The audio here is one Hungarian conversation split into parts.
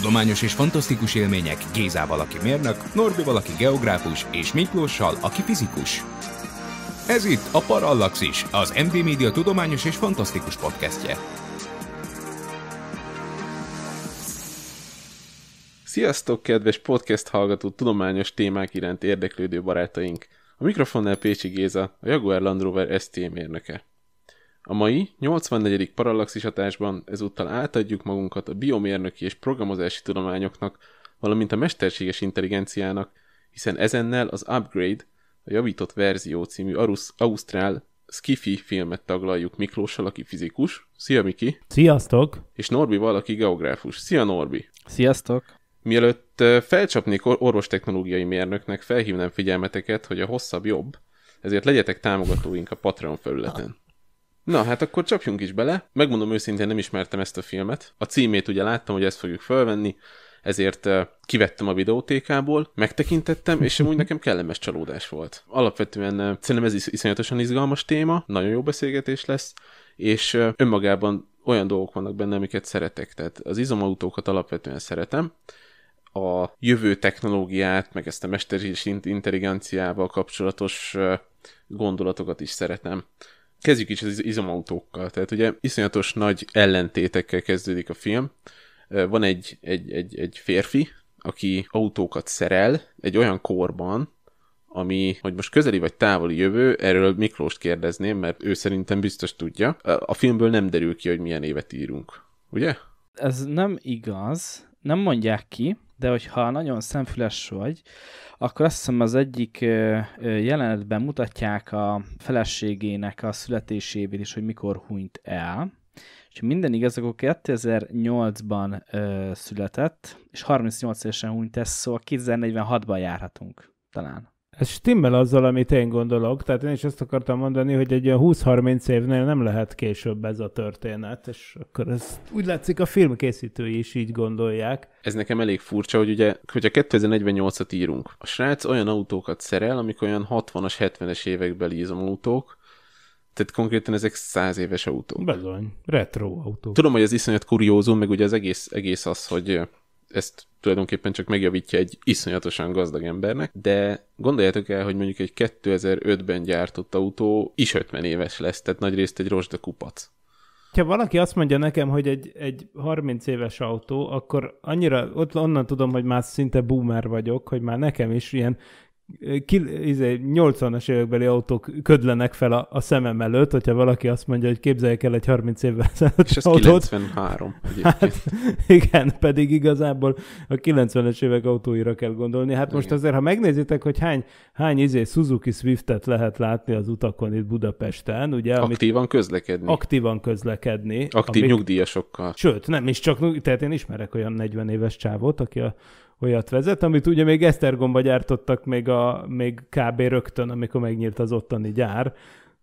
Tudományos és fantasztikus élmények Gézával, aki mérnök, Norbi valaki geográfus, és Miklóssal, aki fizikus. Ez itt a Parallaxis, az MD Media tudományos és fantasztikus podcastje. Sziasztok, kedves podcast hallgató, tudományos témák iránt érdeklődő barátaink! A mikrofonnál Pécsi Géza, a Jaguar Land Rover ST mérnöke. A mai 84. parallaxis hatásban ezúttal átadjuk magunkat a biomérnöki és programozási tudományoknak, valamint a mesterséges intelligenciának, hiszen ezennel az Upgrade, a javított verzió című Arus, Ausztrál Skifi filmet taglaljuk Miklóssal, aki fizikus. Szia Miki! Sziasztok! És Norbi valaki geográfus. Szia Norbi! Sziasztok! Mielőtt felcsapnék orvostechnológiai mérnöknek, felhívnám figyelmeteket, hogy a hosszabb jobb, ezért legyetek támogatóink a Patreon felületen. Na, hát akkor csapjunk is bele. Megmondom őszintén, nem ismertem ezt a filmet. A címét ugye láttam, hogy ezt fogjuk felvenni, ezért kivettem a videótékából, megtekintettem, és amúgy nekem kellemes csalódás volt. Alapvetően szerintem ez iszonyatosan izgalmas téma, nagyon jó beszélgetés lesz, és önmagában olyan dolgok vannak benne, amiket szeretek. Tehát az izomautókat alapvetően szeretem, a jövő technológiát, meg ezt a mesterséges intelligenciával kapcsolatos gondolatokat is szeretem Kezdjük is az izomautókkal. Tehát ugye iszonyatos nagy ellentétekkel kezdődik a film. Van egy, egy, egy, egy férfi, aki autókat szerel egy olyan korban, ami, hogy most közeli vagy távoli jövő, erről Miklóst kérdezném, mert ő szerintem biztos tudja. A filmből nem derül ki, hogy milyen évet írunk, ugye? Ez nem igaz, nem mondják ki, de hogyha nagyon szemfüles vagy, akkor azt hiszem az egyik jelenetben mutatják a feleségének a születéséből is, hogy mikor hunyt el. És minden igaz, akkor 2008-ban született, és 38 évesen hunyt ez, szóval 2046-ban járhatunk talán. Ez stimmel azzal, amit én gondolok. Tehát én is azt akartam mondani, hogy egy olyan 20-30 évnél nem lehet később ez a történet, és akkor ez úgy látszik a filmkészítői is így gondolják. Ez nekem elég furcsa, hogy ugye, hogyha 2048-at írunk, a srác olyan autókat szerel, amik olyan 60-as, 70-es évekbeli izomautók, tehát konkrétan ezek száz éves autók. Bizony, retro autók. Tudom, hogy ez iszonyat kuriózum, meg ugye az egész, egész az, hogy ezt tulajdonképpen csak megjavítja egy iszonyatosan gazdag embernek, de gondoljátok el, hogy mondjuk egy 2005-ben gyártott autó is 50 éves lesz, tehát nagyrészt egy kupac. Ha valaki azt mondja nekem, hogy egy, egy 30 éves autó, akkor annyira, ott onnan tudom, hogy már szinte boomer vagyok, hogy már nekem is ilyen 80-as izé, évekbeli autók ködlenek fel a, a szemem előtt, hogyha valaki azt mondja, hogy képzeljek el egy 30 évvel ezelőtt És ez autót. 93 Hát, igen, pedig igazából a 90-es évek autóira kell gondolni. Hát igen. most azért, ha megnézitek, hogy hány, hány izé Suzuki Swiftet lehet látni az utakon itt Budapesten, ugye? Aktívan közlekedni. Aktívan közlekedni. Aktív amik, nyugdíjasokkal. Sőt, nem is csak, tehát én ismerek olyan 40 éves csávot, aki a olyat vezet, amit ugye még Esztergomba gyártottak még, a, még kb. rögtön, amikor megnyílt az ottani gyár,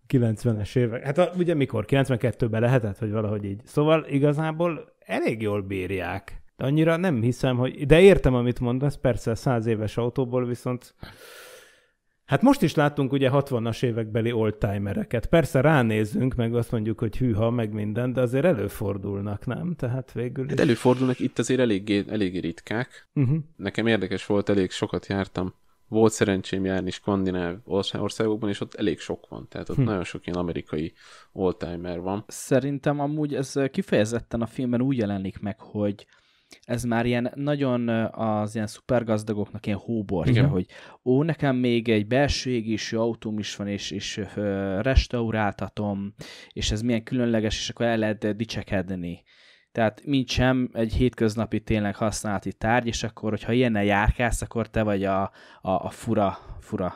90-es évek. Hát a, ugye mikor? 92-ben lehetett, hogy valahogy így. Szóval igazából elég jól bírják. De annyira nem hiszem, hogy... De értem, amit mondasz, persze a száz éves autóból viszont Hát most is láttunk ugye 60-as évekbeli oldtimereket. Persze ránézünk, meg azt mondjuk, hogy hűha, meg minden, de azért előfordulnak, nem? Tehát végül hát is... Hát előfordulnak, itt azért eléggé, eléggé ritkák. Uh-huh. Nekem érdekes volt, elég sokat jártam. Volt szerencsém járni skandináv országokban, és ott elég sok van. Tehát ott hm. nagyon sok ilyen amerikai oldtimer van. Szerintem amúgy ez kifejezetten a filmben úgy jelenik meg, hogy ez már ilyen nagyon az ilyen szupergazdagoknak ilyen hóborja, Igen. hogy ó, nekem még egy belső égésű autóm is van, és, és restauráltatom, és ez milyen különleges, és akkor el lehet dicsekedni. Tehát mint sem egy hétköznapi tényleg használati tárgy, és akkor, hogyha ilyennel járkálsz, akkor te vagy a, a, a fura, fura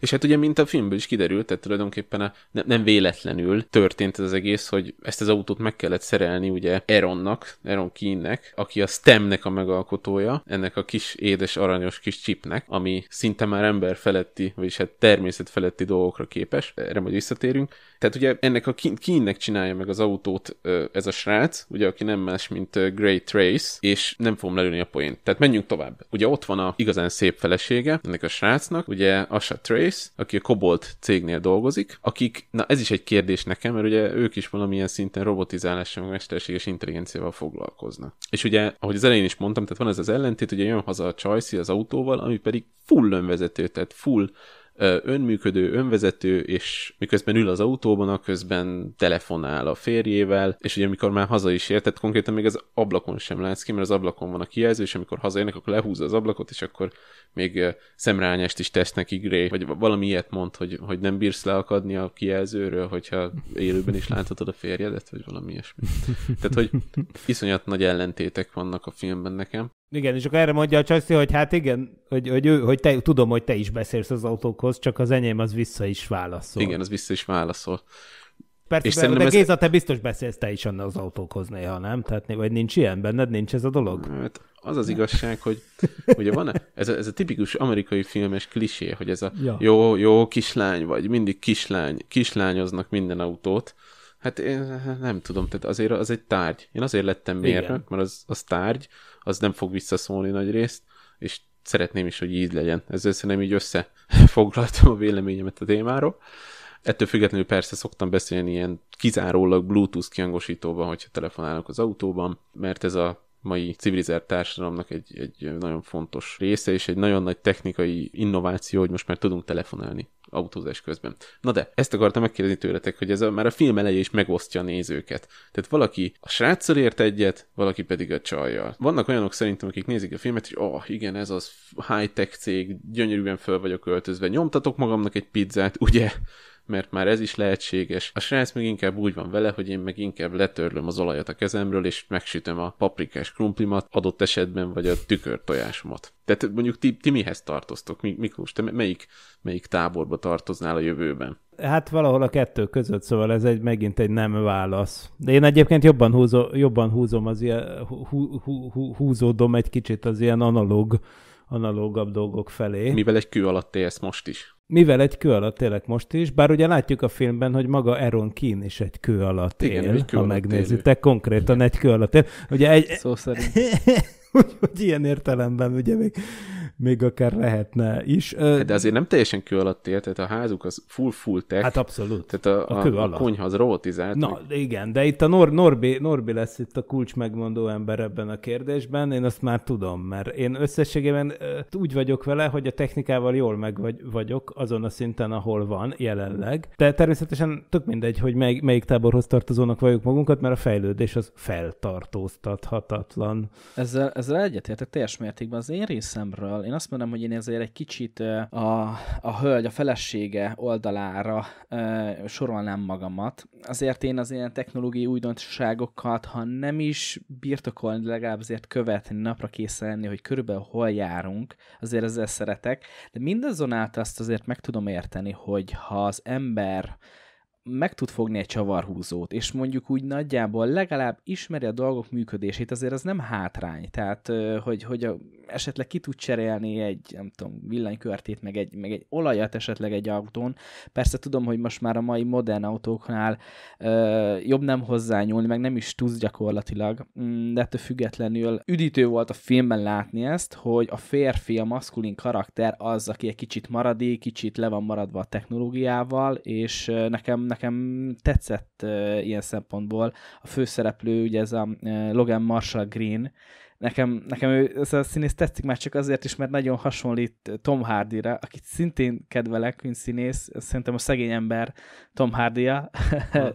és hát ugye, mint a filmből is kiderült, tehát tulajdonképpen a, ne, nem véletlenül történt ez az egész, hogy ezt az autót meg kellett szerelni ugye Eronnak, Eron Keennek, aki a STEM-nek a megalkotója, ennek a kis édes aranyos kis chipnek, ami szinte már ember feletti, vagyis hát természet feletti dolgokra képes, erre majd visszatérünk. Tehát ugye ennek a Keennek csinálja meg az autót ez a srác, ugye aki nem más, mint Great Trace, és nem fogom lelőni a poént. Tehát menjünk tovább. Ugye ott van a igazán szép felesége ennek a srácnak, ugye Asha Trace, Cambridge, aki a Kobolt cégnél dolgozik, akik, na ez is egy kérdés nekem, mert ugye ők is valamilyen szinten robotizálással, meg mesterséges intelligenciával foglalkoznak. És ugye, ahogy az elején is mondtam, tehát van ez az ellentét, ugye jön haza a Csajci az autóval, ami pedig full önvezető, tehát full önműködő, önvezető, és miközben ül az autóban, a közben telefonál a férjével, és ugye amikor már haza is ért, tehát konkrétan még az ablakon sem látsz ki, mert az ablakon van a kijelző, és amikor hazaérnek, akkor lehúzza az ablakot, és akkor még szemrányást is tesznek igré, vagy valami ilyet mond, hogy, hogy nem bírsz leakadni a kijelzőről, hogyha élőben is láthatod a férjedet, vagy valami ilyesmi. Tehát, hogy iszonyat nagy ellentétek vannak a filmben nekem. Igen, és akkor erre mondja a Csajci, hogy hát igen, hogy, hogy, ő, hogy te, tudom, hogy te is beszélsz az autókhoz, csak az enyém az vissza is válaszol. Igen, az vissza is válaszol. Persze, és be, de ez... te biztos beszélsz te is annak az autókhoz néha, nem? Tehát, vagy nincs ilyen benned, nincs ez a dolog? Hát az az igazság, hogy ugye van ez a, ez a tipikus amerikai filmes klisé, hogy ez a ja. jó, jó kislány vagy, mindig kislány, kislányoznak minden autót, Hát én nem tudom, tehát azért az egy tárgy. Én azért lettem mérnök, mert az, az tárgy, az nem fog visszaszólni nagy részt, és szeretném is, hogy így legyen. Ezzel szerintem így összefoglaltam a véleményemet a témáról. Ettől függetlenül persze szoktam beszélni ilyen kizárólag Bluetooth kiangosítóban, hogyha telefonálok az autóban, mert ez a mai civilizált társadalomnak egy, egy nagyon fontos része, és egy nagyon nagy technikai innováció, hogy most már tudunk telefonálni autózás közben. Na de, ezt akartam megkérdezni tőletek, hogy ez a, már a film eleje is megosztja a nézőket. Tehát valaki a sráccal ért egyet, valaki pedig a csajjal. Vannak olyanok szerintem, akik nézik a filmet, hogy oh, igen, ez az high-tech cég, gyönyörűen föl vagyok öltözve, nyomtatok magamnak egy pizzát, ugye? mert már ez is lehetséges. A srác még inkább úgy van vele, hogy én meg inkább letörlöm az olajat a kezemről, és megsütöm a paprikás krumplimat adott esetben, vagy a tükörtojásomat. Tehát mondjuk ti, ti mihez tartoztok? Miklós, te melyik, melyik táborba tartoznál a jövőben? Hát valahol a kettő között, szóval ez egy megint egy nem válasz. De én egyébként jobban, húzo, jobban húzom az ilyen, hú, hú, hú, húzódom egy kicsit az ilyen analóg, analógabb dolgok felé. Mivel egy kő alatt élsz most is? mivel egy kő alatt élek most is, bár ugye látjuk a filmben, hogy maga Aaron Keane is egy kő alatt él, Igen, él, kő ha megnézitek, konkrétan Igen. egy kő alatt él. Ugye egy... Szó szerint. Úgyhogy ilyen értelemben ugye még még akár lehetne is. Hát de azért nem teljesen kő alatt él, tehát a házuk az full-full tech. Hát abszolút. Tehát a, a, a, alatt. a konyha az robotizált. Na meg... igen, de itt a Nor- Norbi, Norbi lesz itt a kulcs megmondó ember ebben a kérdésben, én azt már tudom, mert én összességében úgy vagyok vele, hogy a technikával jól meg vagyok azon a szinten, ahol van jelenleg, de természetesen tök mindegy, hogy mely, melyik táborhoz tartozónak vagyok magunkat, mert a fejlődés az feltartóztathatatlan. Ezzel, ezzel egyetértek teljes mértékben az én részemről én azt mondom, hogy én ezért egy kicsit a, a hölgy, a felesége oldalára sorolnám magamat. Azért én az ilyen technológiai újdonságokat, ha nem is birtokolni, de legalább azért követni, napra készen lenni, hogy körülbelül hol járunk, azért ezzel szeretek, de mindazonáltal azt azért meg tudom érteni, hogy ha az ember meg tud fogni egy csavarhúzót, és mondjuk úgy nagyjából legalább ismeri a dolgok működését, azért az nem hátrány. Tehát, hogy, hogy a, esetleg ki tud cserélni egy, nem tudom, villanykörtét, meg egy, meg egy olajat esetleg egy autón. Persze tudom, hogy most már a mai modern autóknál ö, jobb nem hozzányúlni, meg nem is tudsz gyakorlatilag, mm, de ettől függetlenül üdítő volt a filmben látni ezt, hogy a férfi, a maszkulin karakter az, aki egy kicsit maradi, kicsit le van maradva a technológiával, és nekem, nekem tetszett ilyen szempontból a főszereplő, ugye ez a Logan Marshall Green, nekem, nekem ő, ez a színész tetszik már csak azért is, mert nagyon hasonlít Tom Hardy-ra, akit szintén kedvelek, mint színész, szerintem a szegény ember Tom hardy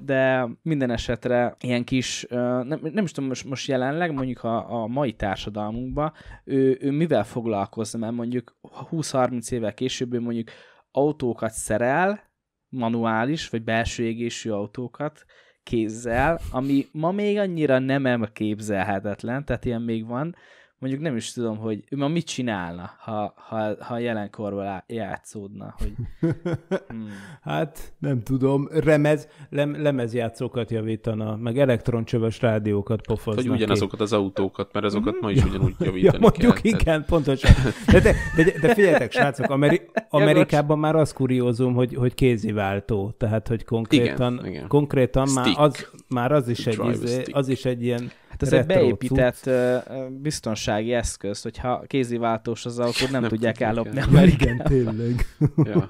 de minden esetre ilyen kis, nem, nem is tudom, most, most jelenleg mondjuk a, a mai társadalmunkban ő, ő mivel foglalkozna, mert mondjuk 20-30 évvel később ő mondjuk autókat szerel, manuális vagy belső égésű autókat, kézzel, ami ma még annyira nem elképzelhetetlen, tehát ilyen még van, mondjuk nem is tudom, hogy ő ma mit csinálna, ha, ha, ha jelenkorban játszódna. Hogy... Hmm. hát nem tudom, remez, lem, lemezjátszókat javítana, meg elektroncsöves rádiókat pofozna. Hát, hogy ugyanazokat az autókat, mert azokat hmm. ma is mhm. ugyanúgy javítani ja, mondjuk kell. igen, pontosan. De, de, de, de figyeljetek, srácok, Ameri- Amerikában már az kuriózum, hogy, hogy kéziváltó, tehát hogy konkrétan, igen, igen. konkrétan már, az, már az is, egy, izé- az is egy ilyen ez egy beépített cucc. biztonsági eszköz, hogyha kéziváltós az akkor nem, nem tudják ellopni Mert Igen, tényleg. ja.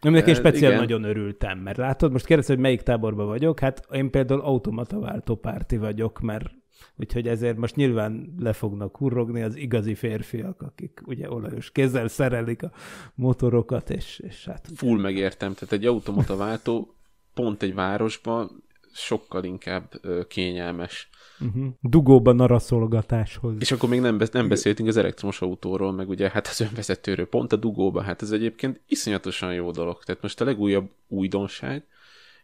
Aminek én speciál igen. nagyon örültem, mert látod, most kérdezed, hogy melyik táborban vagyok, hát én például automataváltó párti vagyok, mert úgyhogy ezért most nyilván le fognak hurrogni az igazi férfiak, akik ugye olajos kézzel szerelik a motorokat, és, és hát... Full megértem, tehát egy automataváltó pont egy városban sokkal inkább ö, kényelmes. Uh-huh. Mhm. Dugóban naraszolgatáshoz. És akkor még nem, besz- nem beszéltünk az elektromos autóról, meg ugye hát az önvezetőről, pont a dugóban, hát ez egyébként iszonyatosan jó dolog. Tehát most a legújabb újdonság,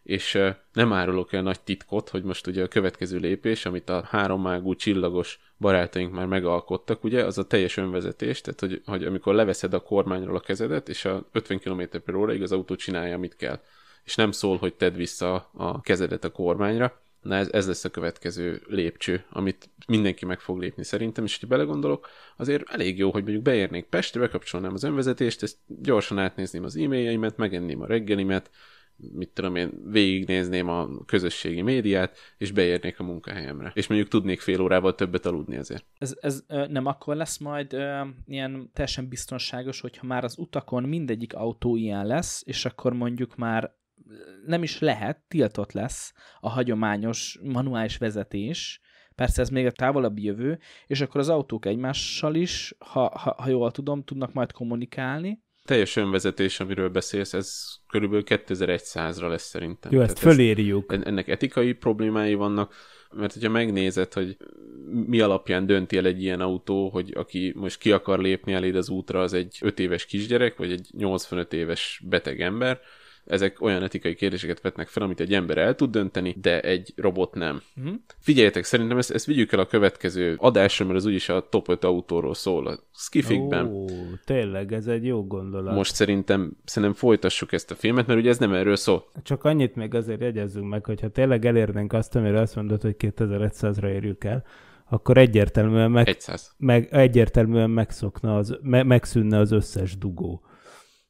és nem árulok el nagy titkot, hogy most ugye a következő lépés, amit a háromágú csillagos barátaink már megalkottak, ugye, az a teljes önvezetés, tehát hogy, hogy amikor leveszed a kormányról a kezedet, és a 50 km h óraig az autó csinálja, amit kell és nem szól, hogy tedd vissza a kezedet a kormányra. Na ez, ez lesz a következő lépcső, amit mindenki meg fog lépni szerintem, és ha belegondolok, azért elég jó, hogy mondjuk beérnék Pestre, bekapcsolnám az önvezetést, ezt gyorsan átnézném az e-mailjeimet, megenném a reggelimet, mit tudom én, végignézném a közösségi médiát, és beérnék a munkahelyemre. És mondjuk tudnék fél órával többet aludni ezért. Ez, ez nem akkor lesz majd ö, ilyen teljesen biztonságos, hogyha már az utakon mindegyik autó ilyen lesz, és akkor mondjuk már nem is lehet, tiltott lesz a hagyományos manuális vezetés, persze ez még a távolabbi jövő, és akkor az autók egymással is, ha, ha, ha jól tudom, tudnak majd kommunikálni. Teljes önvezetés, amiről beszélsz, ez körülbelül 2100-ra lesz szerintem. Jó, ezt Tehát fölérjük. Ez, ennek etikai problémái vannak, mert hogyha megnézed, hogy mi alapján dönti el egy ilyen autó, hogy aki most ki akar lépni eléd az útra, az egy 5 éves kisgyerek, vagy egy 85 éves beteg ember, ezek olyan etikai kérdéseket vetnek fel, amit egy ember el tud dönteni, de egy robot nem. Uh-huh. Figyeljetek, szerintem ezt, ezt vigyük el a következő adásra, mert az úgyis a top 5 autóról szól a skifikben. Ó, tényleg, ez egy jó gondolat. Most szerintem, szerintem folytassuk ezt a filmet, mert ugye ez nem erről szól. Csak annyit még azért jegyezzünk meg, hogyha tényleg elérnénk azt, amire azt mondod, hogy 2100-ra érjük el, akkor egyértelműen, meg, 100. meg, egyértelműen megszokna az, me, megszűnne az összes dugó.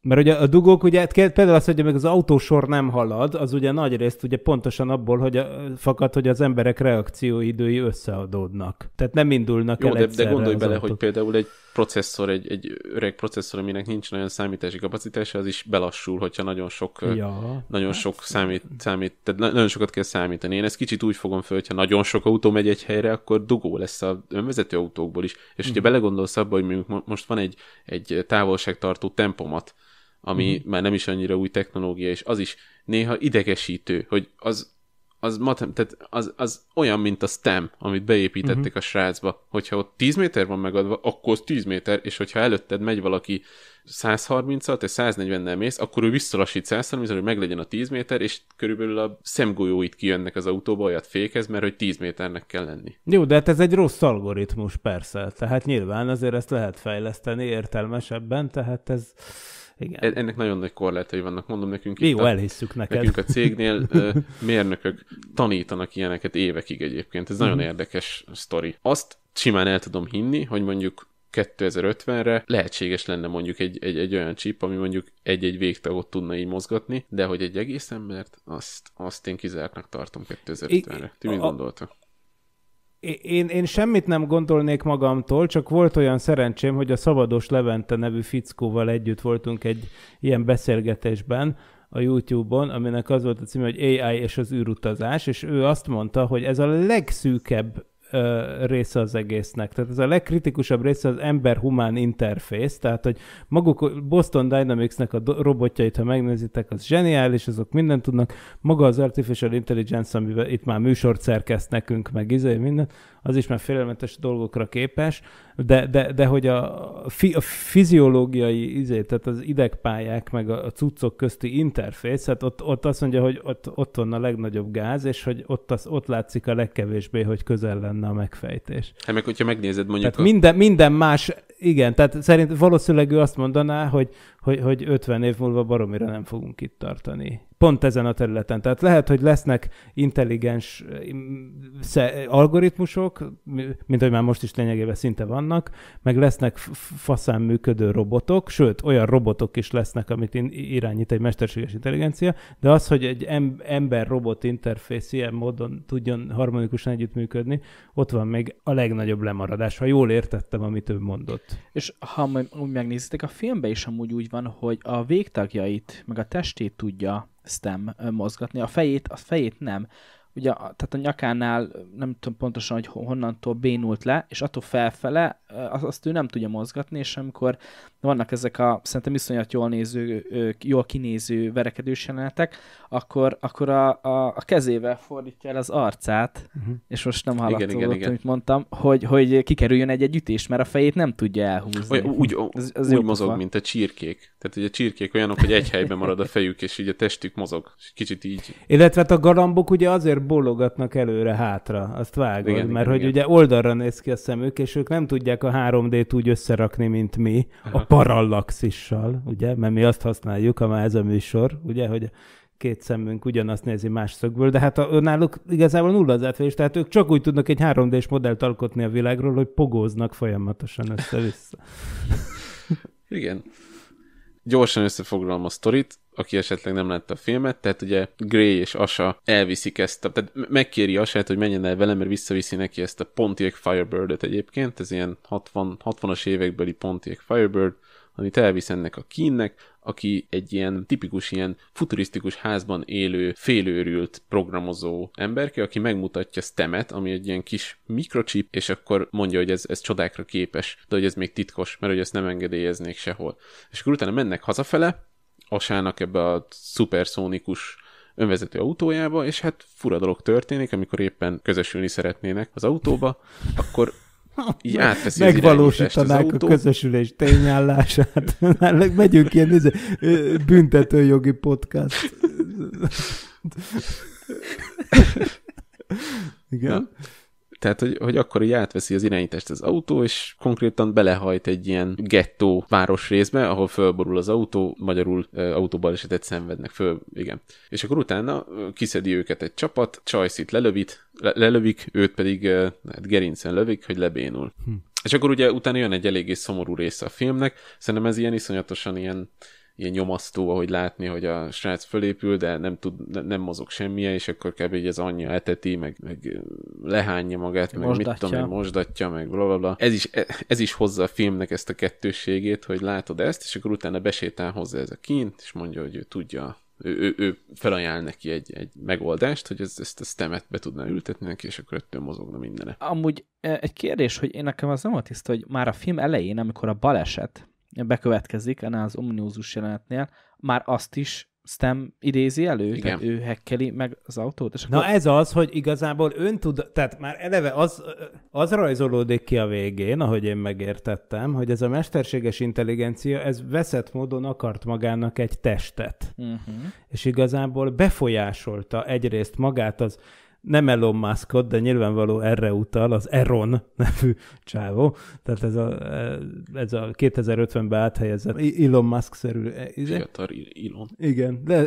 Mert ugye a dugók, ugye hát például az, hogy meg az autósor nem halad, az ugye nagy részt ugye pontosan abból hogy a, fakad, hogy az emberek reakcióidői összeadódnak. Tehát nem indulnak Jó, el de, de gondolj bele, autók. hogy például egy processzor, egy, egy öreg processzor, aminek nincs nagyon számítási kapacitása, az is belassul, hogyha nagyon sok, ja. nagyon hát sok számít, számít, tehát nagyon sokat kell számítani. Én ezt kicsit úgy fogom föl, hogyha nagyon sok autó megy egy helyre, akkor dugó lesz a önvezető autókból is. És mm. hogyha belegondolsz abba, hogy most van egy, egy távolságtartó tempomat, ami uh-huh. már nem is annyira új technológia, és az is néha idegesítő, hogy az az, matem, tehát az, az olyan, mint a STEM, amit beépítettek uh-huh. a srácba. Hogyha ott 10 méter van megadva, akkor az 10 méter, és hogyha előtted megy valaki 130 at és 140-nel mész, akkor ő visszalassít 130 hogy meglegyen a 10 méter, és körülbelül a szemgolyóit kijönnek az autóba, olyat fékez, mert hogy 10 méternek kell lenni. Jó, de hát ez egy rossz algoritmus, persze. Tehát nyilván azért ezt lehet fejleszteni értelmesebben, tehát ez igen. E- ennek nagyon nagy korlátai vannak, mondom nekünk. Jó, a, elhisszük neked. Nekünk a cégnél mérnökök tanítanak ilyeneket évekig egyébként. Ez nagyon mm. érdekes sztori. Azt simán el tudom hinni, hogy mondjuk 2050-re lehetséges lenne mondjuk egy, egy, egy olyan csíp, ami mondjuk egy-egy végtagot tudna így mozgatni, de hogy egy egész embert, azt, azt én kizártnak tartom 2050-re. Ti mit gondoltak? én, én semmit nem gondolnék magamtól, csak volt olyan szerencsém, hogy a Szabados Levente nevű fickóval együtt voltunk egy ilyen beszélgetésben, a YouTube-on, aminek az volt a címe, hogy AI és az űrutazás, és ő azt mondta, hogy ez a legszűkebb része az egésznek. Tehát ez a legkritikusabb része az ember-humán interfész, tehát hogy maguk Boston Dynamics-nek a robotjait, ha megnézitek, az zseniális, azok mindent tudnak. Maga az Artificial Intelligence, amivel itt már műsort szerkeszt nekünk, meg izé, minden, az is már félelmetes dolgokra képes, de, de, de hogy a, fi, a fiziológiai izé, tehát az idegpályák meg a, a cuccok közti interfész, hát ott, ott azt mondja, hogy ott, ott van a legnagyobb gáz, és hogy ott, az, ott látszik a legkevésbé, hogy közel lenne a megfejtés. Hát meg hogyha megnézed mondjuk... Tehát a... minden, minden más igen, tehát szerint valószínűleg ő azt mondaná, hogy, hogy, hogy 50 év múlva baromira nem fogunk itt tartani. Pont ezen a területen. Tehát lehet, hogy lesznek intelligens algoritmusok, mint hogy már most is lényegében szinte vannak, meg lesznek faszán működő robotok, sőt, olyan robotok is lesznek, amit irányít egy mesterséges intelligencia, de az, hogy egy ember-robot interfész ilyen módon tudjon harmonikusan együttműködni, ott van még a legnagyobb lemaradás, ha jól értettem, amit ő mondott ott. És ha úgy megnézitek, a filmben is amúgy úgy van, hogy a végtagjait, meg a testét tudja Stem mozgatni, a fejét, a fejét nem. Ugye, tehát a nyakánál nem tudom pontosan, hogy honnantól bénult le, és attól felfele, azt ő nem tudja mozgatni, és amikor vannak ezek a szerintem iszonyat jól néző, jól kinéző verekedős jelenetek, akkor, akkor a, a, a kezével fordítja el az arcát, uh-huh. és most nem hallottam, amit mondtam, hogy, hogy kikerüljön egy-egy ütés, mert a fejét nem tudja elhúzni. Olyan, úgy, az, az úgy mozog, van. mint a csirkék. Tehát ugye a csirkék olyanok, hogy egy helyben marad a fejük, és így a testük mozog. És kicsit így. Illetve hát a garambok ugye azért bologatnak előre-hátra, azt vágod, igen, mert igen, hogy igen. ugye oldalra néz ki a szemük, és ők nem tudják a 3D-t úgy összerakni, mint mi. Aha. A parallaxissal, ugye? Mert mi azt használjuk, a ez a műsor, ugye, hogy két szemünk ugyanazt nézi más szögből, de hát a, náluk igazából nulla az átfelés, tehát ők csak úgy tudnak egy 3D-s modellt alkotni a világról, hogy pogóznak folyamatosan össze-vissza. Igen gyorsan összefoglalom a sztorit, aki esetleg nem látta a filmet, tehát ugye Gray és Asa elviszik ezt, a, tehát megkéri Asát, hogy menjen el vele, mert visszaviszi neki ezt a Pontiac Firebird-et egyébként, ez ilyen 60, 60-as évekbeli Pontiac Firebird, amit elvisz ennek a kínnek, aki egy ilyen tipikus ilyen futurisztikus házban élő, félőrült programozó emberke, aki megmutatja stemet, ami egy ilyen kis mikrochip, és akkor mondja, hogy ez, ez csodákra képes, de hogy ez még titkos, mert hogy ezt nem engedélyeznék sehol. És akkor utána mennek hazafele, asának ebbe a szuperszónikus önvezető autójába, és hát fura dolog történik, amikor éppen közösülni szeretnének az autóba, akkor így átveszi megvalósítanák a közösülés tényállását. megyünk ilyen nézze, izé, büntetőjogi podcast. Igen. Na tehát, hogy, hogy akkor így átveszi az irányítást az autó, és konkrétan belehajt egy ilyen gettó részbe, ahol fölborul az autó, magyarul e, autóbalesetet szenvednek föl, igen. És akkor utána kiszedi őket egy csapat, Csajszit lelövít, le, lelövik, őt pedig e, hát gerincen lövik, hogy lebénul. Hm. És akkor ugye utána jön egy eléggé szomorú része a filmnek, szerintem ez ilyen iszonyatosan ilyen ilyen nyomasztó, ahogy látni, hogy a srác fölépül, de nem, tud, nem mozog semmilyen, és akkor kb. így az anyja eteti, meg, meg lehányja magát, meg mosdatja. mit tudom, meg mosdatja, meg bla, bla, bla. Ez is, ez is hozza a filmnek ezt a kettőségét, hogy látod ezt, és akkor utána besétál hozzá ez a kint, és mondja, hogy ő tudja ő, ő, ő felajánl neki egy, egy megoldást, hogy ezt, ezt a stemet be tudná ültetni neki, és akkor ettől mozogna mindene. Amúgy e, egy kérdés, hogy én nekem az nem volt tiszta, hogy már a film elején, amikor a baleset, bekövetkezik ennél az ominózus jelenetnél, már azt is Stem idézi elő, Igen. tehát ő hekkeli meg az autót. És akkor... Na ez az, hogy igazából ön tud, tehát már eleve az, az rajzolódik ki a végén, ahogy én megértettem, hogy ez a mesterséges intelligencia, ez veszett módon akart magának egy testet. Uh-huh. És igazából befolyásolta egyrészt magát az nem Elon Muskot, de nyilvánvaló erre utal az Eron nevű csávó, tehát ez a, ez a 2050-ben áthelyezett Elon Musk-szerű... E, izé? Fiatal Elon. Igen, de,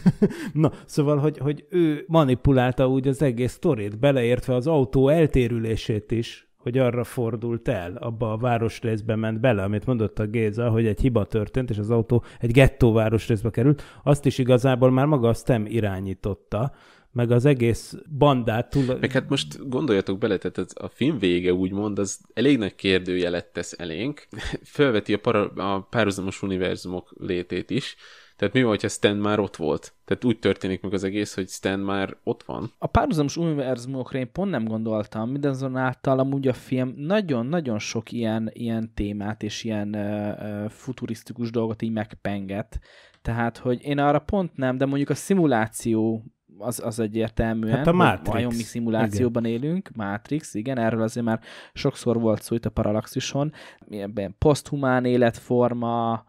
na, szóval, hogy, hogy ő manipulálta úgy az egész sztorit, beleértve az autó eltérülését is, hogy arra fordult el, abba a városrészbe ment bele, amit mondott a Géza, hogy egy hiba történt, és az autó egy gettó városrészbe került, azt is igazából már maga a STEM irányította, meg az egész bandát túl... Meg hát most gondoljatok bele, tehát a film vége úgymond, az elég nagy kérdőjelet tesz elénk, felveti a, para, a párhuzamos univerzumok létét is, tehát mi van, hogyha Stan már ott volt? Tehát úgy történik meg az egész, hogy Stan már ott van. A párhuzamos univerzumokra én pont nem gondoltam, mindazonáltal amúgy a film nagyon-nagyon sok ilyen, ilyen témát és ilyen uh, futurisztikus dolgot így megpenget. Tehát, hogy én arra pont nem, de mondjuk a szimuláció az, az egyértelműen. Hát a Matrix. Vajon mi szimulációban igen. élünk, Matrix, igen, erről azért már sokszor volt szó itt a Paralaxison, ilyen poszthumán életforma,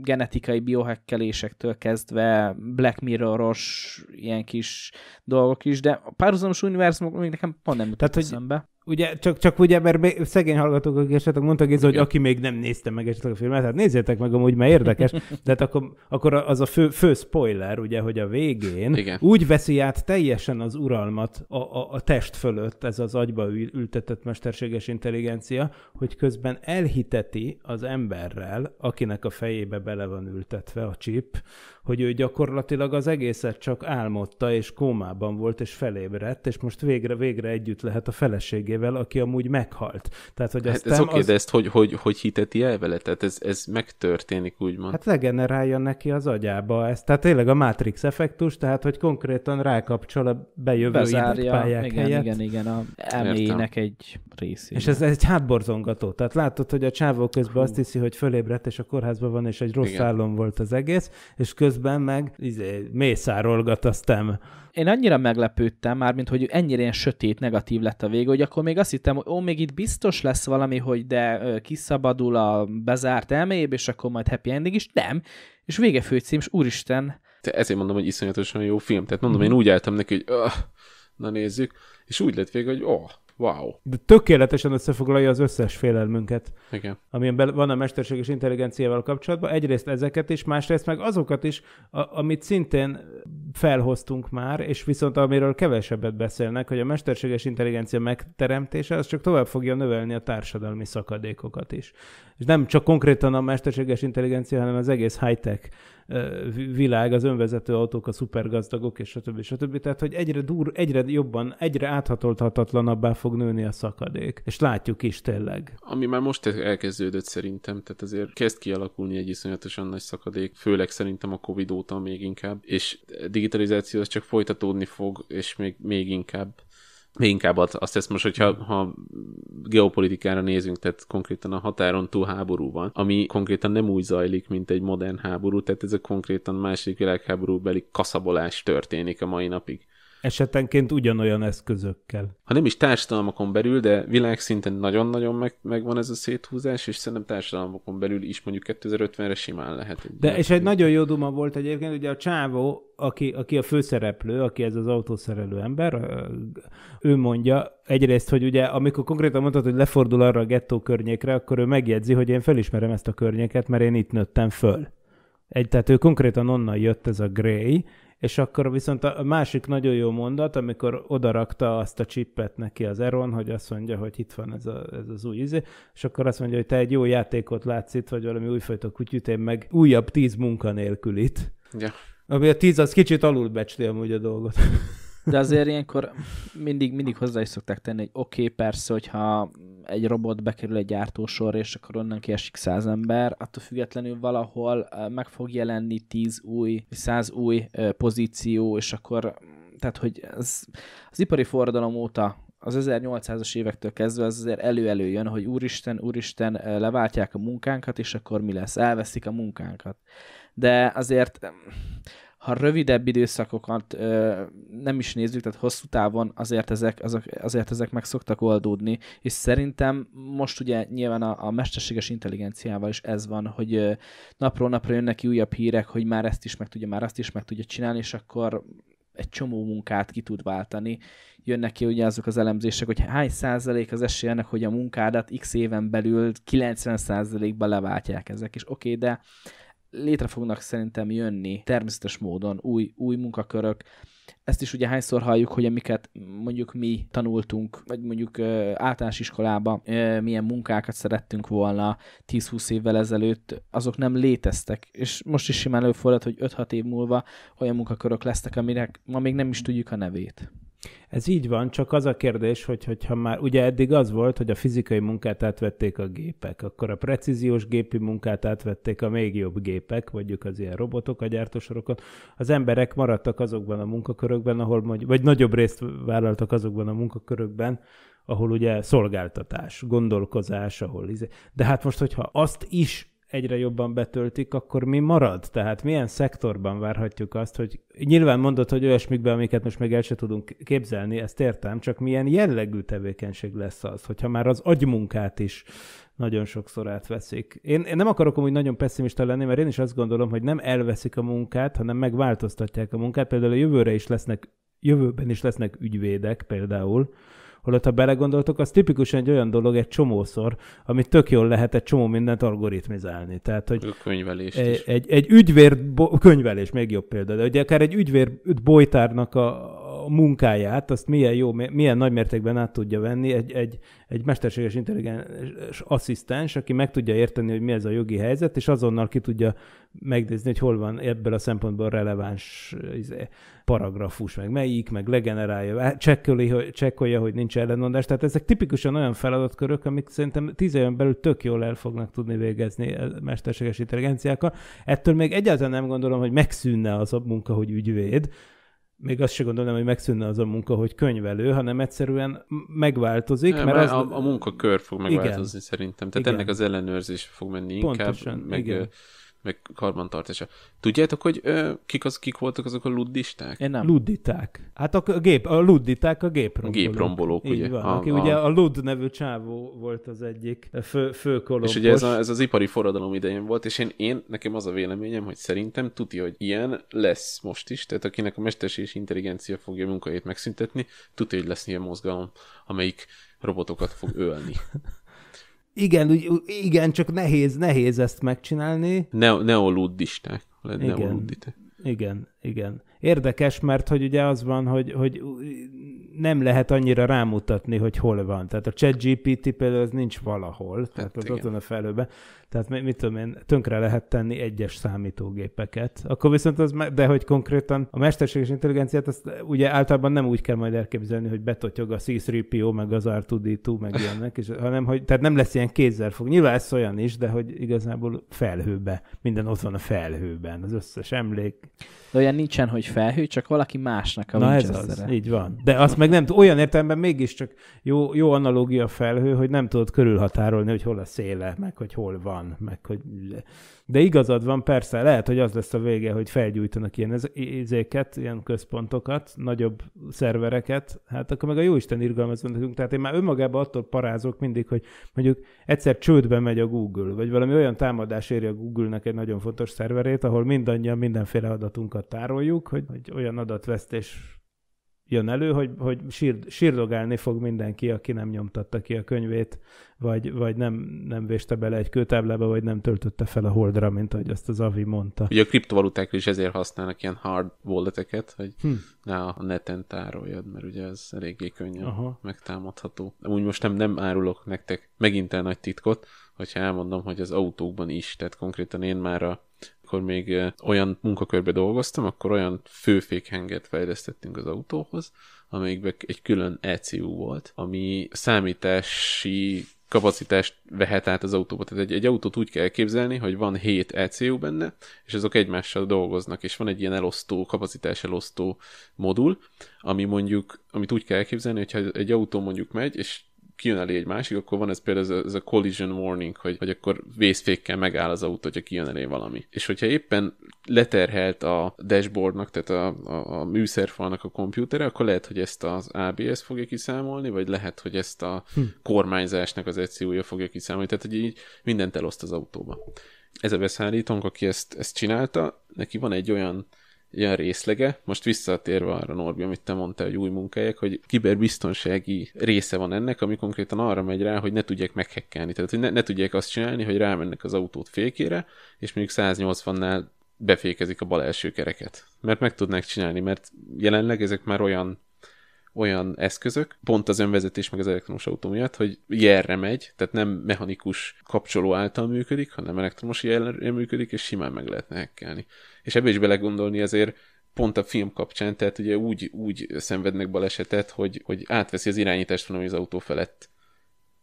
genetikai biohekkelésektől kezdve Black Mirror-os ilyen kis dolgok is, de a párhuzamos univerzumok még nekem pont nem Tehát, hogy szembe. Ugye, csak, csak ugye, mert még szegény hallgatók, akik esetleg mondtak, Géza, hogy aki még nem nézte meg esetleg a filmet, hát nézzétek meg amúgy, mert érdekes. De hát akkor, akkor az a fő, fő spoiler, ugye, hogy a végén Igen. úgy veszi át teljesen az uralmat a, a, a test fölött ez az agyba ültetett mesterséges intelligencia, hogy közben elhiteti az emberrel, akinek a fejébe bele van ültetve a csip, hogy ő gyakorlatilag az egészet csak álmodta, és kómában volt, és felébredt, és most végre, végre együtt lehet a feleségével feleségével, aki amúgy meghalt. Tehát, hogy hát ez oké, az... de ezt hogy, hogy, hogy hiteti el vele? Tehát ez, ez megtörténik, úgymond. Hát legenerálja neki az agyába ezt. Tehát tényleg a Matrix effektus, tehát hogy konkrétan rákapcsol a bejövő Bezárja, pályák igen, helyett. Igen, igen, a elméjének egy részét. És ez, ez egy hátborzongató. Tehát látod, hogy a csávó közben Hú. azt hiszi, hogy fölébredt, és a kórházban van, és egy rossz igen. állom volt az egész, és közben meg izé, mészárolgat a STEM én annyira meglepődtem már, mint hogy ennyire ilyen sötét, negatív lett a vége, hogy akkor még azt hittem, hogy ó, még itt biztos lesz valami, hogy de ö, kiszabadul a bezárt elméjéb, és akkor majd happy ending is. Nem. És vége főcím, és úristen. Te ezért mondom, hogy iszonyatosan jó film. Tehát mondom, mm. én úgy álltam neki, hogy öh, na nézzük, és úgy lett vége, hogy ó, oh, Wow. De tökéletesen összefoglalja az összes félelmünket, Igen. amilyen van a mesterséges intelligenciával kapcsolatban. Egyrészt ezeket is, másrészt meg azokat is, a, amit szintén felhoztunk már, és viszont amiről kevesebbet beszélnek, hogy a mesterséges intelligencia megteremtése az csak tovább fogja növelni a társadalmi szakadékokat is. És nem csak konkrétan a mesterséges intelligencia, hanem az egész high-tech világ, az önvezető autók, a szupergazdagok, és stb. stb. Tehát, hogy egyre dur, egyre jobban, egyre áthatolthatatlanabbá fog nőni a szakadék. És látjuk is tényleg. Ami már most elkezdődött szerintem, tehát azért kezd kialakulni egy iszonyatosan nagy szakadék, főleg szerintem a Covid óta még inkább, és digitalizáció az csak folytatódni fog, és még, még inkább még inkább azt ezt most, hogyha ha geopolitikára nézünk, tehát konkrétan a határon túl háború van, ami konkrétan nem úgy zajlik, mint egy modern háború, tehát ez a konkrétan második világháború beli kaszabolás történik a mai napig esetenként ugyanolyan eszközökkel. Ha nem is társadalmakon belül, de világszinten nagyon-nagyon meg, megvan ez a széthúzás, és szerintem társadalmakon belül is mondjuk 2050-re simán lehet. Egy de és egy nagyon jó duma volt egyébként, ugye a csávó, aki, aki a főszereplő, aki ez az autószerelő ember, ő mondja egyrészt, hogy ugye amikor konkrétan mondtad, hogy lefordul arra a gettó környékre, akkor ő megjegyzi, hogy én felismerem ezt a környéket, mert én itt nőttem föl. Egy, tehát ő konkrétan onnan jött ez a Gray, és akkor viszont a másik nagyon jó mondat, amikor odarakta azt a csippet neki az Eron, hogy azt mondja, hogy itt van ez, a, ez az új izé, és akkor azt mondja, hogy te egy jó játékot látsz itt, vagy valami újfajta kutyút, én meg újabb tíz itt. Ja. Ami a tíz az kicsit alulbecsli amúgy a dolgot. De azért ilyenkor mindig, mindig hozzá is szokták tenni, hogy oké, okay, persze, hogyha egy robot bekerül egy gyártósorra, és akkor onnan kiesik száz ember, attól függetlenül valahol meg fog jelenni tíz új, száz új pozíció, és akkor tehát, hogy ez, az ipari forradalom óta az 1800-as évektől kezdve az azért elő-elő jön, hogy úristen, úristen, leváltják a munkánkat, és akkor mi lesz? Elveszik a munkánkat. De azért ha rövidebb időszakokat ö, nem is nézzük, tehát hosszú távon azért ezek, azok, azért ezek meg szoktak oldódni, és szerintem most ugye nyilván a, a mesterséges intelligenciával is ez van, hogy ö, napról napra jönnek ki újabb hírek, hogy már ezt is meg tudja, már azt is meg tudja csinálni, és akkor egy csomó munkát ki tud váltani. Jönnek ki ugye azok az elemzések, hogy hány százalék az esély ennek, hogy a munkádat x éven belül 90 százalékba leváltják ezek, és oké, okay, de létre fognak szerintem jönni természetes módon új, új munkakörök. Ezt is ugye hányszor halljuk, hogy amiket mondjuk mi tanultunk, vagy mondjuk általános iskolába milyen munkákat szerettünk volna 10-20 évvel ezelőtt, azok nem léteztek. És most is simán előfordult, hogy 5-6 év múlva olyan munkakörök lesznek, amire ma még nem is tudjuk a nevét. Ez így van, csak az a kérdés, hogy hogyha már, ugye eddig az volt, hogy a fizikai munkát átvették a gépek, akkor a precíziós gépi munkát átvették a még jobb gépek, mondjuk az ilyen robotok a gyártósorokon, az emberek maradtak azokban a munkakörökben, ahol mondjuk, vagy nagyobb részt vállaltak azokban a munkakörökben, ahol ugye szolgáltatás, gondolkozás, ahol... Izé. De hát most, hogyha azt is egyre jobban betöltik, akkor mi marad? Tehát milyen szektorban várhatjuk azt, hogy nyilván mondod, hogy olyasmikben, amiket most még el se tudunk képzelni, ezt értem, csak milyen jellegű tevékenység lesz az, hogyha már az agymunkát is nagyon sokszor átveszik. Én, én nem akarok úgy nagyon pessimista lenni, mert én is azt gondolom, hogy nem elveszik a munkát, hanem megváltoztatják a munkát. Például a jövőre is lesznek, jövőben is lesznek ügyvédek például, holott ha belegondoltok, az tipikusan egy olyan dolog egy csomószor, amit tök jól lehet egy csomó mindent algoritmizálni. Tehát, hogy könyvelés egy, egy, egy ügyvér, bo- könyvelés még jobb példa, de ugye akár egy ügyvér bolytárnak a, a munkáját, azt milyen jó, milyen nagy mértékben át tudja venni egy, egy, egy mesterséges intelligens asszisztens, aki meg tudja érteni, hogy mi ez a jogi helyzet, és azonnal ki tudja megnézni, hogy hol van ebből a szempontból releváns izé, paragrafus, meg melyik, meg legenerálja, hát csekkoli, hogy, csekkolja, hogy nincs ellenmondás. Tehát ezek tipikusan olyan feladatkörök, amik szerintem tíz éven belül tök jól el fognak tudni végezni a mesterséges intelligenciákkal. Ettől még egyáltalán nem gondolom, hogy megszűnne az a munka, hogy ügyvéd, még azt se gondolom, hogy megszűnne az a munka, hogy könyvelő, hanem egyszerűen megváltozik. Nem, mert az... a, a munkakör fog megváltozni igen. szerintem. Tehát igen. ennek az ellenőrzés fog menni Pontosan, inkább, meg igen meg karbantartása. Tudjátok, hogy ö, kik, az, kik voltak azok a luddisták? Én nem. Ludditák. Hát a, a gép, a ludditák a géprombolók. A géprombolók, ugye. Van, a, aki a... ugye a Ludd nevű csávó volt az egyik fő, fő kolombos. És ugye ez, a, ez az ipari forradalom idején volt, és én, én nekem az a véleményem, hogy szerintem tuti, hogy ilyen lesz most is, tehát akinek a és intelligencia fogja munkahelyét megszüntetni, tuti, hogy lesz ilyen mozgalom, amelyik robotokat fog ölni. Igen, úgy, igen, csak nehéz, nehéz ezt megcsinálni. Ne, neoluddisták, igen. Igen, igen. Érdekes, mert hogy ugye az van, hogy, hogy nem lehet annyira rámutatni, hogy hol van. Tehát a ChatGPT például az nincs valahol, tehát hát az igen. ott van a felőben. Tehát mit tudom én, tönkre lehet tenni egyes számítógépeket. Akkor viszont az, de hogy konkrétan a mesterséges intelligenciát, azt ugye általában nem úgy kell majd elképzelni, hogy betotyog a C3PO, meg az R2D2, meg ilyenek, és, hanem hogy, tehát nem lesz ilyen kézzel fog. Nyilván ez olyan is, de hogy igazából felhőbe, minden ott van a felhőben, az összes emlék. De olyan nincsen, hogy felhő, csak valaki másnak a Na ez az, így van. De azt meg nem olyan értelemben mégiscsak jó, jó analógia felhő, hogy nem tudod körülhatárolni, hogy hol a széle, meg hogy hol van van, meg hogy... De igazad van, persze, lehet, hogy az lesz a vége, hogy felgyújtanak ilyen izéket, ilyen központokat, nagyobb szervereket, hát akkor meg a jóisten irgalmazva nekünk. Tehát én már önmagában attól parázok mindig, hogy mondjuk egyszer csődbe megy a Google, vagy valami olyan támadás éri a Google-nek egy nagyon fontos szerverét, ahol mindannyian mindenféle adatunkat tároljuk, hogy, hogy olyan adatvesztés jön elő, hogy, hogy sír, sírdogálni fog mindenki, aki nem nyomtatta ki a könyvét, vagy, vagy nem, nem véste bele egy kőtáblába, vagy nem töltötte fel a holdra, mint ahogy azt az Avi mondta. Ugye a kriptovaluták is ezért használnak ilyen hard walleteket, hogy hm. ne a neten tároljad, mert ugye ez eléggé könnyen Aha. megtámadható. Úgy most nem, nem árulok nektek megint el nagy titkot, hogyha elmondom, hogy az autókban is, tehát konkrétan én már a amikor még olyan munkakörbe dolgoztam, akkor olyan főfékhenget fejlesztettünk az autóhoz, amelyikben egy külön ECU volt, ami számítási kapacitást vehet át az autóba. Tehát egy, egy autót úgy kell képzelni, hogy van 7 ECU benne, és azok egymással dolgoznak, és van egy ilyen elosztó, kapacitás elosztó modul, ami mondjuk, amit úgy kell elképzelni, hogyha egy autó mondjuk megy, és kijön elé egy másik, akkor van ez például ez a, ez a collision warning, hogy, hogy akkor vészfékkel megáll az autó, hogyha kijön elé valami. És hogyha éppen leterhelt a dashboardnak, tehát a, a, a műszerfalnak a kompjútere, akkor lehet, hogy ezt az ABS fogja kiszámolni, vagy lehet, hogy ezt a hm. kormányzásnak az ECU-ja fogja kiszámolni, tehát hogy így mindent eloszt az autóba. Ez a beszállítónk, aki ezt, ezt csinálta, neki van egy olyan ilyen részlege. Most visszatérve arra, Norbi, amit te mondtál, hogy új munkahelyek, hogy kiberbiztonsági része van ennek, ami konkrétan arra megy rá, hogy ne tudják meghekkelni. Tehát, hogy ne, ne tudják azt csinálni, hogy rámennek az autót fékére, és mondjuk 180-nál befékezik a bal első kereket. Mert meg tudnák csinálni, mert jelenleg ezek már olyan olyan eszközök, pont az önvezetés meg az elektromos autó miatt, hogy jelre megy, tehát nem mechanikus kapcsoló által működik, hanem elektromos jelre működik, és simán meg lehetne hekkelni. És ebbe is belegondolni azért pont a film kapcsán, tehát ugye úgy, úgy szenvednek balesetet, hogy, hogy átveszi az irányítást valami az autó felett.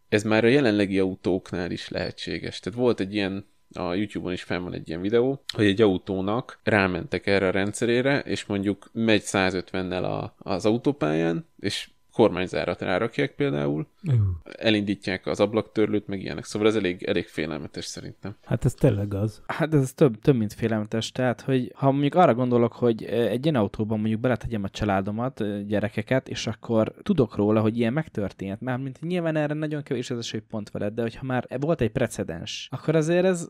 Ez már a jelenlegi autóknál is lehetséges. Tehát volt egy ilyen a YouTube-on is fel van egy ilyen videó, hogy egy autónak rámentek erre a rendszerére, és mondjuk megy 150-nel a, az autópályán, és kormányzárat rárakják például, uh. elindítják az ablaktörlőt, meg ilyenek. Szóval ez elég, elég félelmetes szerintem. Hát ez tényleg az. Hát ez több, több, mint félelmetes. Tehát, hogy ha mondjuk arra gondolok, hogy egy ilyen autóban mondjuk beletegyem a családomat, gyerekeket, és akkor tudok róla, hogy ilyen megtörtént. Már mint nyilván erre nagyon kevés az esély pont veled, de hogyha már volt egy precedens, akkor azért ez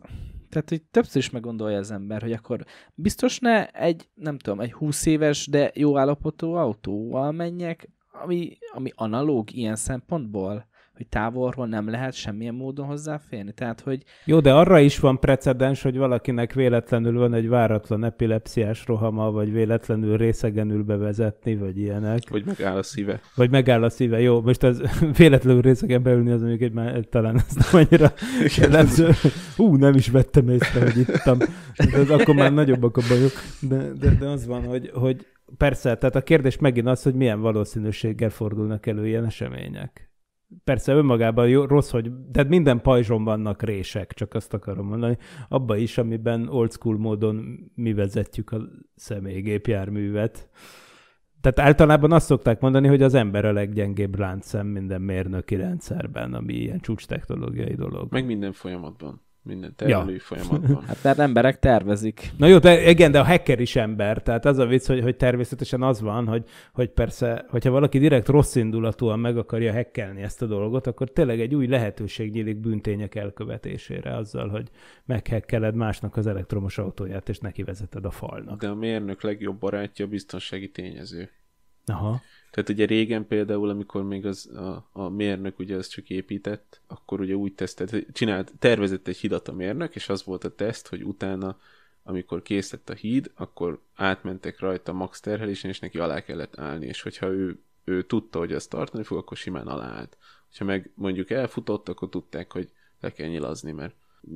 tehát, hogy többször is meggondolja az ember, hogy akkor biztos ne egy, nem tudom, egy 20 éves, de jó állapotú autóval menjek, ami, ami analóg ilyen szempontból, hogy távolról nem lehet semmilyen módon hozzáférni. Tehát, hogy... Jó, de arra is van precedens, hogy valakinek véletlenül van egy váratlan epilepsziás rohama, vagy véletlenül részegenül bevezetni, vagy ilyenek. Vagy megáll a szíve. Vagy megáll a szíve, jó. Most az véletlenül részegen beülni, az mondjuk hogy már talán ez nem annyira jellemző. Ú, nem is vettem észre, hogy ittam. De akkor már nagyobbak a bajok. De, de, de az van, hogy, hogy persze, tehát a kérdés megint az, hogy milyen valószínűséggel fordulnak elő ilyen események. Persze önmagában jó, rossz, hogy de minden pajzson vannak rések, csak azt akarom mondani. Abba is, amiben old school módon mi vezetjük a személygépjárművet. Tehát általában azt szokták mondani, hogy az ember a leggyengébb láncszem minden mérnöki rendszerben, ami ilyen csúcs technológiai dolog. Meg minden folyamatban minden termelői ja. folyamatban. hát mert emberek tervezik. Na jó, de igen, de a hacker is ember, tehát az a vicc, hogy, hogy természetesen az van, hogy, hogy persze, hogyha valaki direkt rossz indulatúan meg akarja hackelni ezt a dolgot, akkor tényleg egy új lehetőség nyílik bűntények elkövetésére azzal, hogy meghekkeled másnak az elektromos autóját, és neki vezeted a falnak. De a mérnök legjobb barátja a biztonsági tényező. Aha. Tehát ugye régen például, amikor még az a, a mérnök ugye az csak épített, akkor ugye úgy tesztelt, csinált, tervezett egy hidat a mérnök, és az volt a teszt, hogy utána amikor kész lett a híd, akkor átmentek rajta max terhelésen, és neki alá kellett állni, és hogyha ő, ő tudta, hogy ezt tartani fog, akkor simán aláállt. Ha meg mondjuk elfutott, akkor tudták, hogy le kell nyilazni, mert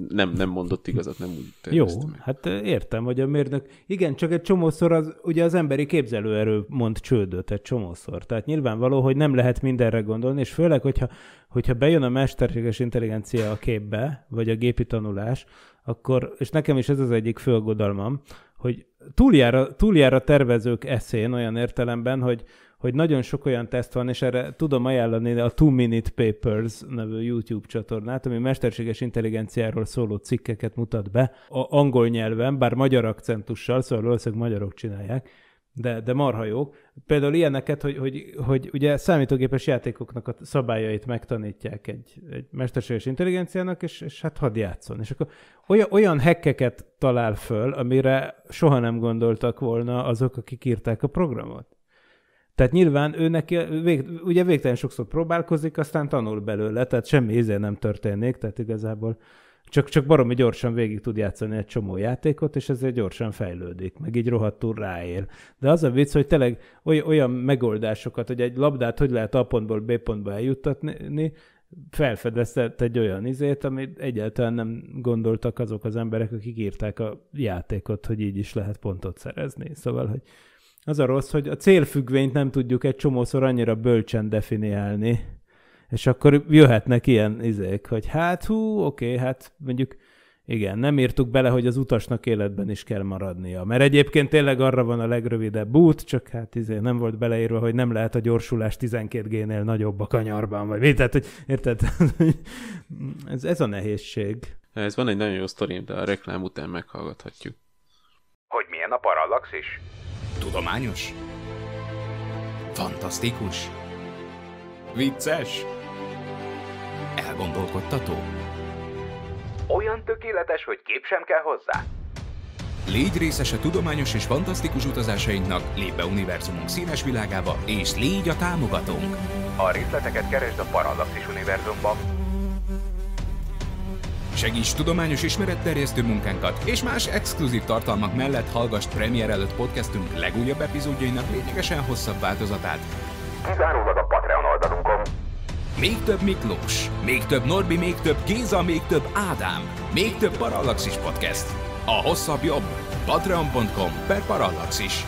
nem, nem mondott igazat, nem úgy Jó, meg. hát eh, értem, hogy a mérnök... Igen, csak egy csomószor az, ugye az emberi képzelőerő mond csődöt egy csomószor. Tehát nyilvánvaló, hogy nem lehet mindenre gondolni, és főleg, hogyha, hogyha bejön a mesterséges intelligencia a képbe, vagy a gépi tanulás, akkor, és nekem is ez az egyik fő aggodalmam, hogy túljára túljára tervezők eszén olyan értelemben, hogy hogy nagyon sok olyan teszt van, és erre tudom ajánlani a Two Minute Papers nevű YouTube csatornát, ami mesterséges intelligenciáról szóló cikkeket mutat be, a angol nyelven, bár magyar akcentussal, szóval valószínűleg magyarok csinálják, de, de marha jó. Például ilyeneket, hogy, hogy, hogy ugye számítógépes játékoknak a szabályait megtanítják egy, egy mesterséges intelligenciának, és, és hát hadd játszon. És akkor olyan, olyan hekkeket talál föl, amire soha nem gondoltak volna azok, akik írták a programot. Tehát nyilván ő neki, vég, ugye végtelen sokszor próbálkozik, aztán tanul belőle, tehát semmi izé nem történik, tehát igazából csak, csak baromi gyorsan végig tud játszani egy csomó játékot, és ezért gyorsan fejlődik, meg így rohadtul ráér. De az a vicc, hogy tényleg olyan megoldásokat, hogy egy labdát hogy lehet A pontból B pontba eljuttatni, felfedezett egy olyan izét, amit egyáltalán nem gondoltak azok az emberek, akik írták a játékot, hogy így is lehet pontot szerezni. Szóval, hogy az a rossz, hogy a célfüggvényt nem tudjuk egy csomószor annyira bölcsen definiálni. És akkor jöhetnek ilyen izék, hogy hát hú, oké, hát mondjuk igen, nem írtuk bele, hogy az utasnak életben is kell maradnia. Mert egyébként tényleg arra van a legrövidebb út, csak hát izé nem volt beleírva, hogy nem lehet a gyorsulás 12 génél nagyobb a kanyarban, vagy mit? Tehát, hogy érted? ez, ez a nehézség. Ez van egy nagyon jó sztorim, de a reklám után meghallgathatjuk. Hogy milyen a parallax is? Tudományos? Fantasztikus? Vicces? Elgondolkodtató? Olyan tökéletes, hogy kép sem kell hozzá. Légy részes a tudományos és fantasztikus utazásainknak, lép be univerzumunk színes világába, és légy a támogatónk! A részleteket keresd a Parallaxis univerzumban. Segíts tudományos ismeretterjesztő munkánkat és más exkluzív tartalmak mellett hallgass premier előtt podcastünk legújabb epizódjainak lényegesen hosszabb változatát. Kizárólag a Patreon oldalunkon. Még több Miklós, még több Norbi, még több Géza, még több Ádám, még több Parallaxis Podcast. A hosszabb jobb. Patreon.com per Parallaxis.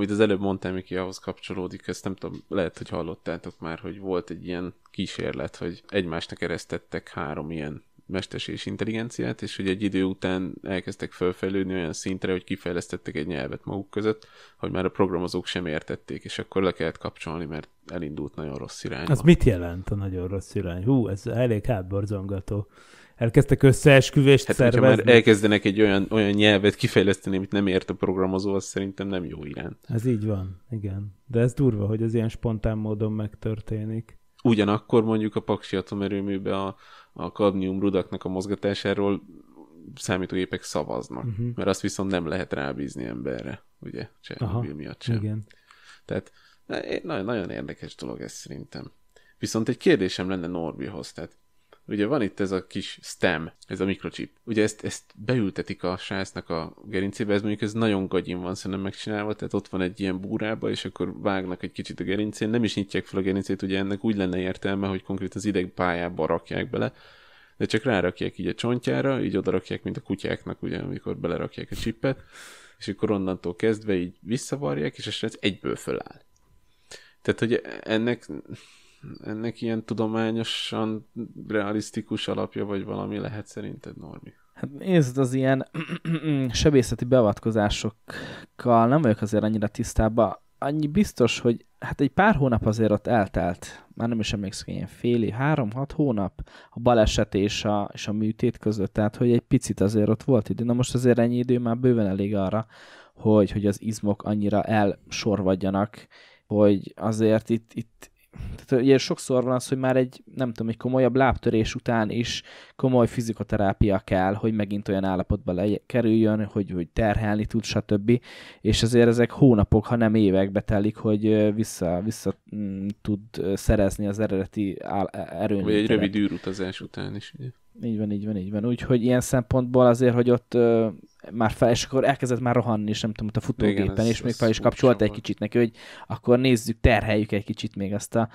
amit az előbb mondtam, Miki, ahhoz kapcsolódik, ezt nem tudom, lehet, hogy hallottátok már, hogy volt egy ilyen kísérlet, hogy egymásnak eresztettek három ilyen mesterséges intelligenciát, és hogy egy idő után elkezdtek felfejlődni olyan szintre, hogy kifejlesztettek egy nyelvet maguk között, hogy már a programozók sem értették, és akkor le kellett kapcsolni, mert elindult nagyon rossz irány. Az mit jelent a nagyon rossz irány? Hú, ez elég hátborzongató elkezdtek összeesküvést hát, szervezni. már elkezdenek egy olyan, olyan nyelvet kifejleszteni, amit nem ért a programozó, az szerintem nem jó irány. Ez így van, igen. De ez durva, hogy ez ilyen spontán módon megtörténik. Ugyanakkor mondjuk a Paksi atomerőműbe a, a kadmium rudaknak a mozgatásáról számítógépek szavaznak, uh-huh. mert azt viszont nem lehet rábízni emberre, ugye, Csernobyl miatt sem. Igen. Tehát nagyon, nagyon érdekes dolog ez szerintem. Viszont egy kérdésem lenne Norbihoz, tehát ugye van itt ez a kis stem, ez a mikrochip. Ugye ezt, ezt beültetik a sásznak a gerincébe, ez mondjuk ez nagyon gagyin van szerintem megcsinálva, tehát ott van egy ilyen búrába, és akkor vágnak egy kicsit a gerincén, nem is nyitják fel a gerincét, ugye ennek úgy lenne értelme, hogy konkrét az ideg pályába rakják bele, de csak rárakják így a csontjára, így odarakják, mint a kutyáknak, ugye, amikor belerakják a csipet, és akkor onnantól kezdve így visszavarják, és a srác egyből föláll. Tehát, hogy ennek ennek ilyen tudományosan realisztikus alapja, vagy valami lehet szerinted, Normi? Hát nézd, az ilyen sebészeti beavatkozásokkal nem vagyok azért annyira tisztában. Annyi biztos, hogy hát egy pár hónap azért ott eltelt, már nem is emlékszem, ilyen féli, három-hat hónap a baleset és a, és a műtét között, tehát hogy egy picit azért ott volt idő. Na most azért ennyi idő már bőven elég arra, hogy, hogy az izmok annyira elsorvadjanak, hogy azért itt, itt tehát ugye sokszor van az, hogy már egy, nem tudom, egy komolyabb lábtörés után is komoly fizikoterápia kell, hogy megint olyan állapotba le- kerüljön, hogy, hogy terhelni tud, stb. És azért ezek hónapok, ha nem évekbe telik, hogy vissza, vissza mm, tud szerezni az eredeti áll- erőnyét. Vagy egy rövid űrutazás után is. Ugye? Így van, így van, így van. Úgyhogy ilyen szempontból azért, hogy ott ö, már fel, és akkor elkezdett már rohanni, és nem tudom, ott a futógépen, Igen, ez, és még fel is kapcsolta egy kicsit neki, hogy akkor nézzük, terheljük egy kicsit még azt a...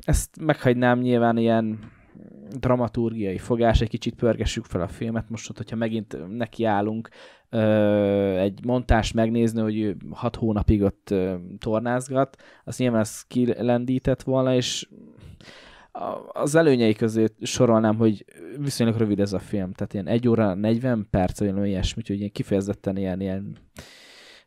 Ezt meghagynám nyilván ilyen dramaturgiai fogás, egy kicsit pörgessük fel a filmet, most ott, hogyha megint nekiállunk ö, egy montást megnézni, hogy ő hat hónapig ott ö, tornázgat, az nyilván ez kilendített volna, és az előnyei közé sorolnám, hogy viszonylag rövid ez a film, tehát ilyen 1 óra 40 perc, vagy valami ilyesmi, úgyhogy ilyen kifejezetten ilyen, ilyen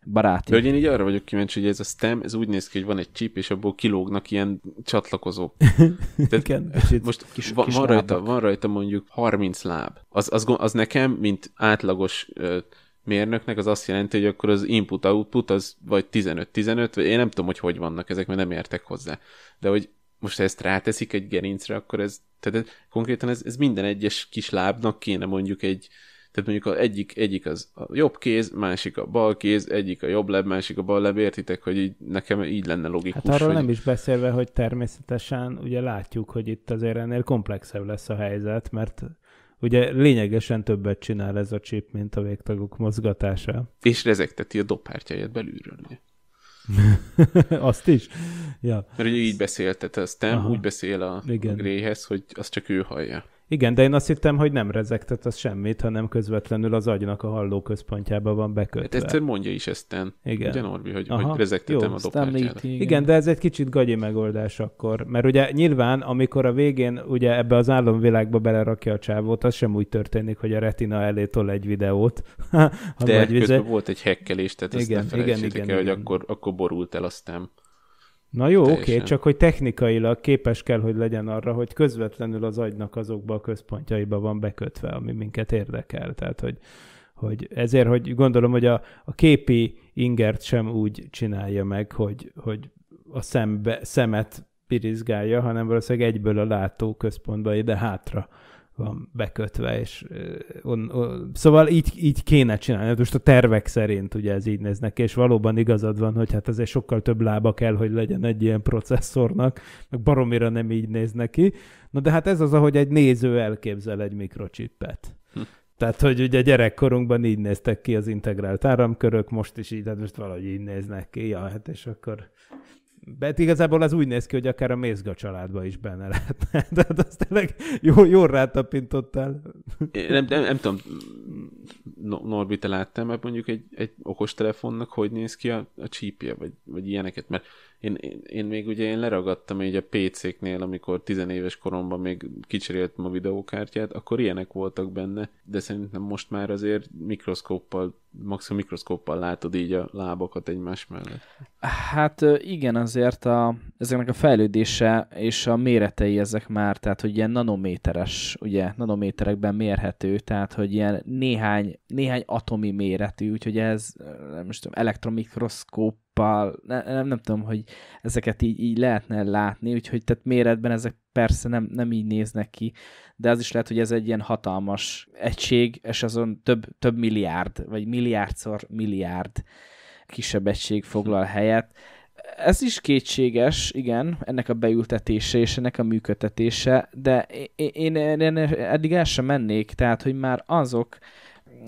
baráti. hogy én így arra vagyok kíváncsi, hogy ez a STEM, ez úgy néz ki, hogy van egy csíp, és abból kilógnak ilyen csatlakozók. Tehát Igen, eh, most kis, van, kis van, rajta, van rajta mondjuk 30 láb. Az, az, az nekem, mint átlagos mérnöknek az azt jelenti, hogy akkor az input-output az vagy 15-15, vagy én nem tudom, hogy hogy vannak ezek, mert nem értek hozzá. De hogy most ha ezt ráteszik egy gerincre, akkor ez, tehát konkrétan ez, ez minden egyes kis lábnak kéne mondjuk egy, tehát mondjuk az egyik, egyik az a jobb kéz, másik a bal kéz, egyik a jobb leb, másik a bal leb, értitek, hogy így, nekem így lenne logikus. Hát arról hogy... nem is beszélve, hogy természetesen ugye látjuk, hogy itt azért ennél komplexebb lesz a helyzet, mert ugye lényegesen többet csinál ez a chip, mint a végtagok mozgatása. És rezekteti a dobhártyáját belülről. Ugye? azt is? Ja. Mert ugye így beszélt, tehát aztán Aha. úgy beszél a, a Greyhez, hogy azt csak ő hallja. Igen, de én azt hittem, hogy nem rezegtet az semmit, hanem közvetlenül az agynak a halló központjába van hát bekötve. Hát egyszer mondja is eztán. Igen. Ugye Norbi, hogy, Aha. hogy rezegtetem Jó, a dobkártyára. Igen. igen, de ez egy kicsit gagyi megoldás akkor. Mert ugye nyilván, amikor a végén ugye ebbe az álomvilágba belerakja a csávót, az sem úgy történik, hogy a retina elé tol egy videót. de közben vize... volt egy hekkelés, tehát igen, ezt ne igen, igen, el, hogy Akkor, akkor borult el aztán. Na jó, oké, okay, csak hogy technikailag képes kell, hogy legyen arra, hogy közvetlenül az agynak azokba a központjaiba van bekötve, ami minket érdekel. Tehát, hogy, hogy ezért, hogy gondolom, hogy a, a képi ingert sem úgy csinálja meg, hogy, hogy a szembe, szemet pirizgálja, hanem valószínűleg egyből a látó központba ide hátra van bekötve, és on, on, szóval így, így kéne csinálni. Hát most a tervek szerint ugye ez így néznek és valóban igazad van, hogy hát azért sokkal több lába kell, hogy legyen egy ilyen processzornak, meg baromira nem így néz neki. Na de hát ez az, ahogy egy néző elképzel egy mikrocsippet. Hm. Tehát, hogy ugye gyerekkorunkban így néztek ki az integrált áramkörök, most is így, hát most valahogy így néznek ki, ja, hát és akkor mert igazából az úgy néz ki, hogy akár a Mézga családba is benne lehet. Tehát azt tényleg jó, jól rátapintottál. Nem, nem, nem tudom, Norbi, te láttam mert mondjuk egy, egy okostelefonnak hogy néz ki a, a csípje, vagy, vagy ilyeneket, mert én, én, én még ugye én leragadtam így a PC-knél, amikor tizenéves koromban még kicseréltem a videókártyát, akkor ilyenek voltak benne, de szerintem most már azért mikroszkóppal maximum mikroszkóppal látod így a lábakat egymás mellett. Hát igen, azért a, ezeknek a fejlődése és a méretei ezek már, tehát hogy ilyen nanométeres, ugye nanométerekben mérhető, tehát hogy ilyen néhány, néhány atomi méretű, úgyhogy ez nem tudom, elektromikroszkóppal, nem, nem, nem tudom, hogy ezeket így, így lehetne látni, úgyhogy tehát méretben ezek persze nem, nem így néznek ki, de az is lehet, hogy ez egy ilyen hatalmas egység, és azon több, több milliárd, vagy milliárdszor milliárd kisebb egység foglal helyet. Ez is kétséges, igen, ennek a beültetése és ennek a működtetése, de én, én, én eddig el sem mennék, tehát, hogy már azok,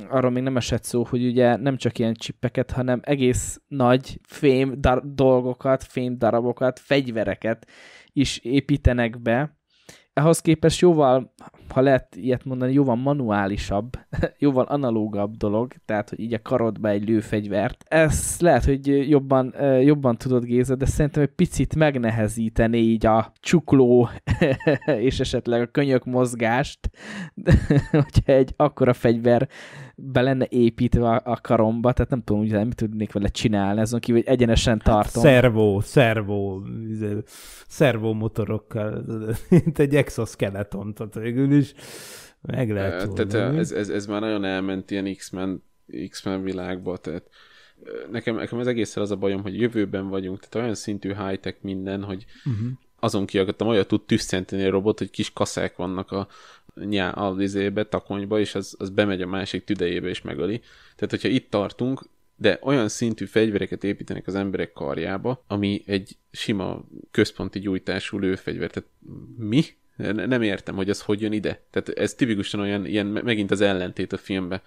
arról még nem esett szó, hogy ugye nem csak ilyen csippeket, hanem egész nagy fém dar- dolgokat, fém darabokat, fegyvereket is építenek be, ehhez képest jóval, ha lehet ilyet mondani, jóval manuálisabb, jóval analógabb dolog, tehát, hogy így a karodba egy lőfegyvert. Ez lehet, hogy jobban, jobban tudod Géza, de szerintem egy picit megnehezíteni így a csukló és esetleg a könyök mozgást, hogyha egy akkora fegyver be lenne építve a, a karomba, tehát nem tudom, hogy mit tudnék vele csinálni, azon kívül, hogy egyenesen hát tartom. Hát, szervó, szervó, izé, szervó motorokkal, mint egy exoskeleton, tehát végül is meg lehet tudni. Tehát ez, ez, ez, már nagyon elment ilyen X-Men, X-Men világba, tehát nekem, nekem ez egészen az a bajom, hogy jövőben vagyunk, tehát olyan szintű high-tech minden, hogy uh-huh azon kiakadtam, olyan tud tüsszenteni a robot, hogy kis kaszák vannak a nyá, a vizébe, takonyba, és az, az bemegy a másik tüdejébe és megöli. Tehát, hogyha itt tartunk, de olyan szintű fegyvereket építenek az emberek karjába, ami egy sima központi gyújtású lőfegyver. Tehát mi? Nem értem, hogy az hogy jön ide. Tehát ez tipikusan olyan, ilyen megint az ellentét a filmbe,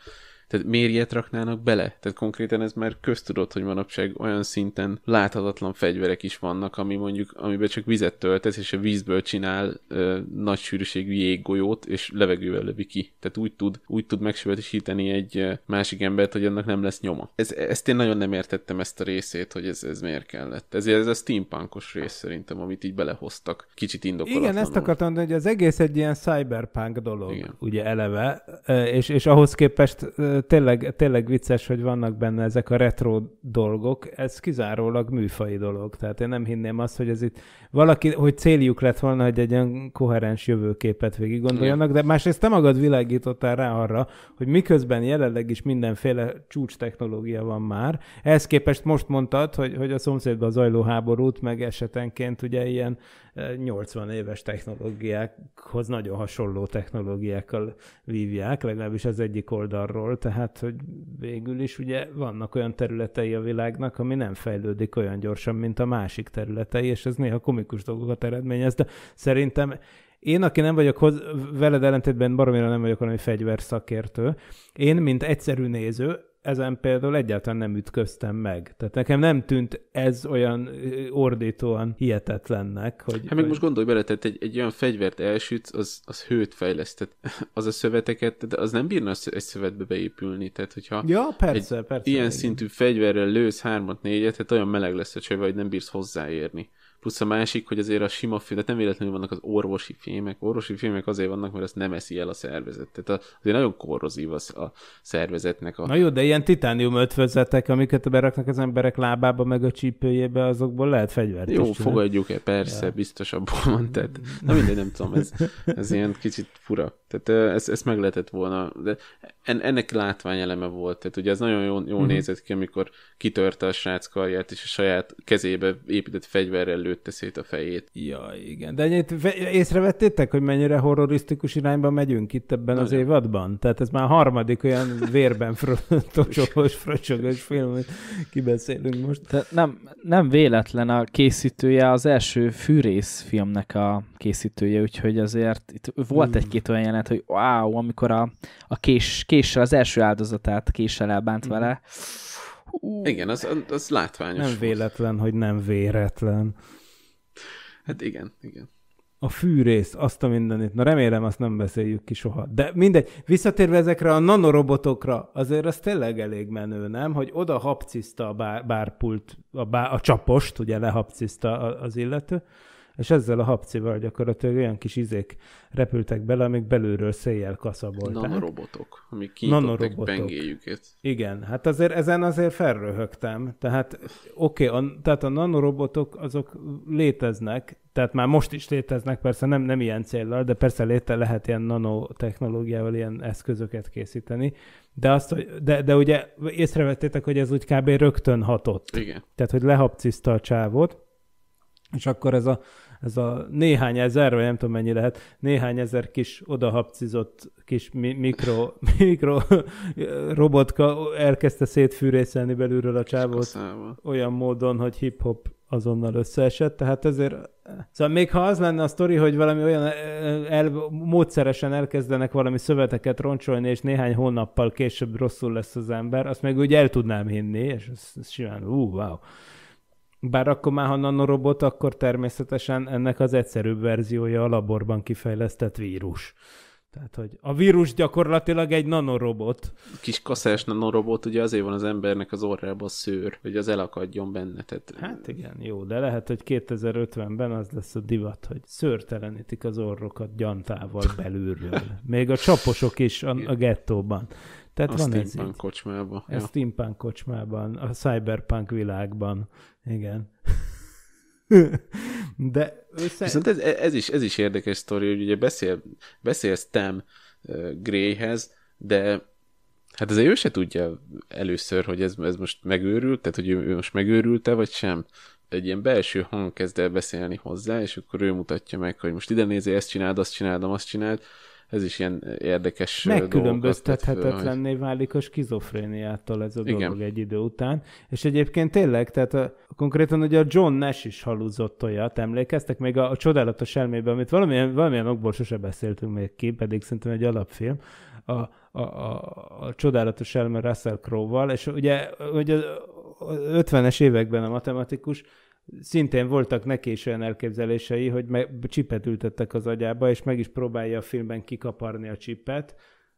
tehát miért ilyet raknának bele? Tehát konkrétan ez már köztudott, hogy manapság olyan szinten láthatatlan fegyverek is vannak, ami mondjuk, amiben csak vizet töltesz, és a vízből csinál ö, nagy sűrűségű jéggolyót, és levegővel lövi ki. Tehát úgy tud, úgy tud megsövetésíteni egy másik embert, hogy annak nem lesz nyoma. Ez, ezt én nagyon nem értettem ezt a részét, hogy ez, ez miért kellett. Ez, ez a steampunkos rész szerintem, amit így belehoztak. Kicsit indokolatlanul. Igen, ezt akartam hogy az egész egy ilyen cyberpunk dolog, Igen. ugye eleve, és, és ahhoz képest tényleg, tényleg vicces, hogy vannak benne ezek a retro dolgok, ez kizárólag műfai dolog. Tehát én nem hinném azt, hogy ez itt valaki, hogy céljuk lett volna, hogy egy ilyen koherens jövőképet végig gondoljanak, de másrészt te magad világítottál rá arra, hogy miközben jelenleg is mindenféle csúcs technológia van már, ehhez képest most mondtad, hogy, hogy a szomszédban zajló háborút, meg esetenként ugye ilyen 80 eh, éves technológiákhoz nagyon hasonló technológiákkal vívják, legalábbis az egyik oldalról, tehát tehát hogy végül is ugye vannak olyan területei a világnak, ami nem fejlődik olyan gyorsan, mint a másik területei, és ez néha komikus dolgokat eredményez, de szerintem én, aki nem vagyok hoz, veled ellentétben baromira nem vagyok valami fegyverszakértő, én, mint egyszerű néző, ezen például egyáltalán nem ütköztem meg. Tehát nekem nem tűnt ez olyan ordítóan hihetetlennek. Hogy, hát meg hogy... most gondolj bele, tehát egy, egy olyan fegyvert elsüt, az, az hőt fejlesztett. Az a szöveteket, de az nem bírna egy szövetbe beépülni. Tehát, hogyha ja, persze, egy persze, ilyen persze. szintű fegyverrel lősz hármat, négyet, tehát olyan meleg lesz a csöve, hogy nem bírsz hozzáérni. Plusz a másik, hogy azért a sima film, tehát nem véletlenül vannak az orvosi filmek. Orvosi filmek azért vannak, mert ezt nem eszi el a szervezet. Tehát azért nagyon korrozív az a szervezetnek. A... Na jó, de ilyen titánium ötvözetek, amiket beraknak az emberek lábába, meg a csípőjébe, azokból lehet fegyvert Jó, is, fogadjuk-e, persze, ja. biztos van. Tehát, na mindegy, nem tudom, ez, ez ilyen kicsit fura. Tehát ezt, ezt meg lehetett volna, de en, ennek látványeleme volt, tehát ugye ez nagyon jól, jól mm-hmm. nézett ki, amikor kitörte a srác karját, és a saját kezébe épített fegyverrel lőtte szét a fejét. Ja, igen. De ennyit észrevettétek, hogy mennyire horrorisztikus irányba megyünk itt ebben nagyon. az évadban? Tehát ez már a harmadik olyan vérben fr- tocsogós, fröcsögös film, amit kibeszélünk most. Tehát nem, nem véletlen a készítője az első fűrész filmnek a készítője, úgyhogy azért itt volt mm. egy-két olyan jelenet, jelenet, hogy wow, amikor a, a kés, késsel, az első áldozatát késsel elbánt mm. vele. Uh, igen, az, az látványos. Nem véletlen, hogy nem véretlen. Hát igen, igen a fűrész, azt a mindenit. Na remélem, azt nem beszéljük ki soha. De mindegy, visszatérve ezekre a nanorobotokra, azért az tényleg elég menő, nem? Hogy oda hapciszta a bár, bárpult, a, bár, a csapost, ugye lehapciszta az illető, és ezzel a habcival gyakorlatilag olyan kis izék repültek bele, amik belülről széjjel kaszabolták. Nanorobotok, amik kinyitották pengéjüket. Igen, hát azért ezen azért felröhögtem. Tehát oké, okay, tehát a nanorobotok azok léteznek, tehát már most is léteznek, persze nem, nem ilyen célral, de persze léte lehet ilyen nanotechnológiával ilyen eszközöket készíteni, de, azt, hogy, de, de ugye észrevettétek, hogy ez úgy kb. rögtön hatott. Igen. Tehát, hogy lehapciszta a csávot, és akkor ez a ez a néhány ezer, vagy nem tudom mennyi lehet, néhány ezer kis odahapcizott kis mi- mikro, mikro robotka elkezdte szétfűrészelni belülről a csávot olyan módon, hogy hip-hop azonnal összeesett, tehát ezért Szóval még ha az lenne a sztori, hogy valami olyan eh, el, módszeresen elkezdenek valami szöveteket roncsolni, és néhány hónappal később rosszul lesz az ember, azt meg úgy el tudnám hinni, és ez, ez simán, ú, wow. Bár akkor már ha nanorobot, akkor természetesen ennek az egyszerűbb verziója a laborban kifejlesztett vírus. Tehát, hogy a vírus gyakorlatilag egy nanorobot. Kis kaszás nanorobot, ugye azért van az embernek az orrába szőr, hogy az elakadjon benne. Tehát... Hát igen, jó, de lehet, hogy 2050-ben az lesz a divat, hogy szőrtelenítik az orrokat gyantával belülről. Még a csaposok is a, a gettóban. Tehát a van ez kocsmában. A ja. steampunk kocsmában, a cyberpunk világban. Igen. De össze... Viszont ez, ez, is, ez is érdekes sztori, hogy ugye beszél, beszélsz Tam Grayhez, de hát azért ő se tudja először, hogy ez, ez most megőrült, tehát hogy ő, ő most megőrült-e, vagy sem. Egy ilyen belső hang kezd el beszélni hozzá, és akkor ő mutatja meg, hogy most ide nézi, ezt csináld, azt csináld, azt csináld, ez is ilyen érdekes Megkülönböztethetetlenné válik a skizofréniától ez a dolog Igen. egy idő után. És egyébként tényleg, tehát a, konkrétan ugye a John Nash is haluzott olyat, emlékeztek még a, a csodálatos elmében, amit valamilyen, valamilyen okból sose beszéltünk még ki, pedig szerintem egy alapfilm, a, a, a, a csodálatos elme Russell Crowe-val, és ugye, ugye 50-es években a matematikus szintén voltak neki is olyan elképzelései, hogy meg, csipet ültettek az agyába, és meg is próbálja a filmben kikaparni a csipet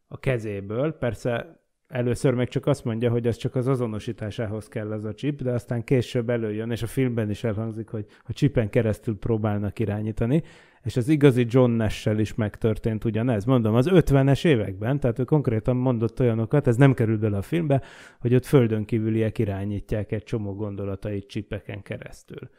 a kezéből. Persze először meg csak azt mondja, hogy az csak az azonosításához kell az a chip, de aztán később előjön, és a filmben is elhangzik, hogy a chipen keresztül próbálnak irányítani, és az igazi John nash is megtörtént ugyanez. Mondom, az 50-es években, tehát ő konkrétan mondott olyanokat, ez nem kerül bele a filmbe, hogy ott földön kívüliek irányítják egy csomó gondolatait csipeken keresztül.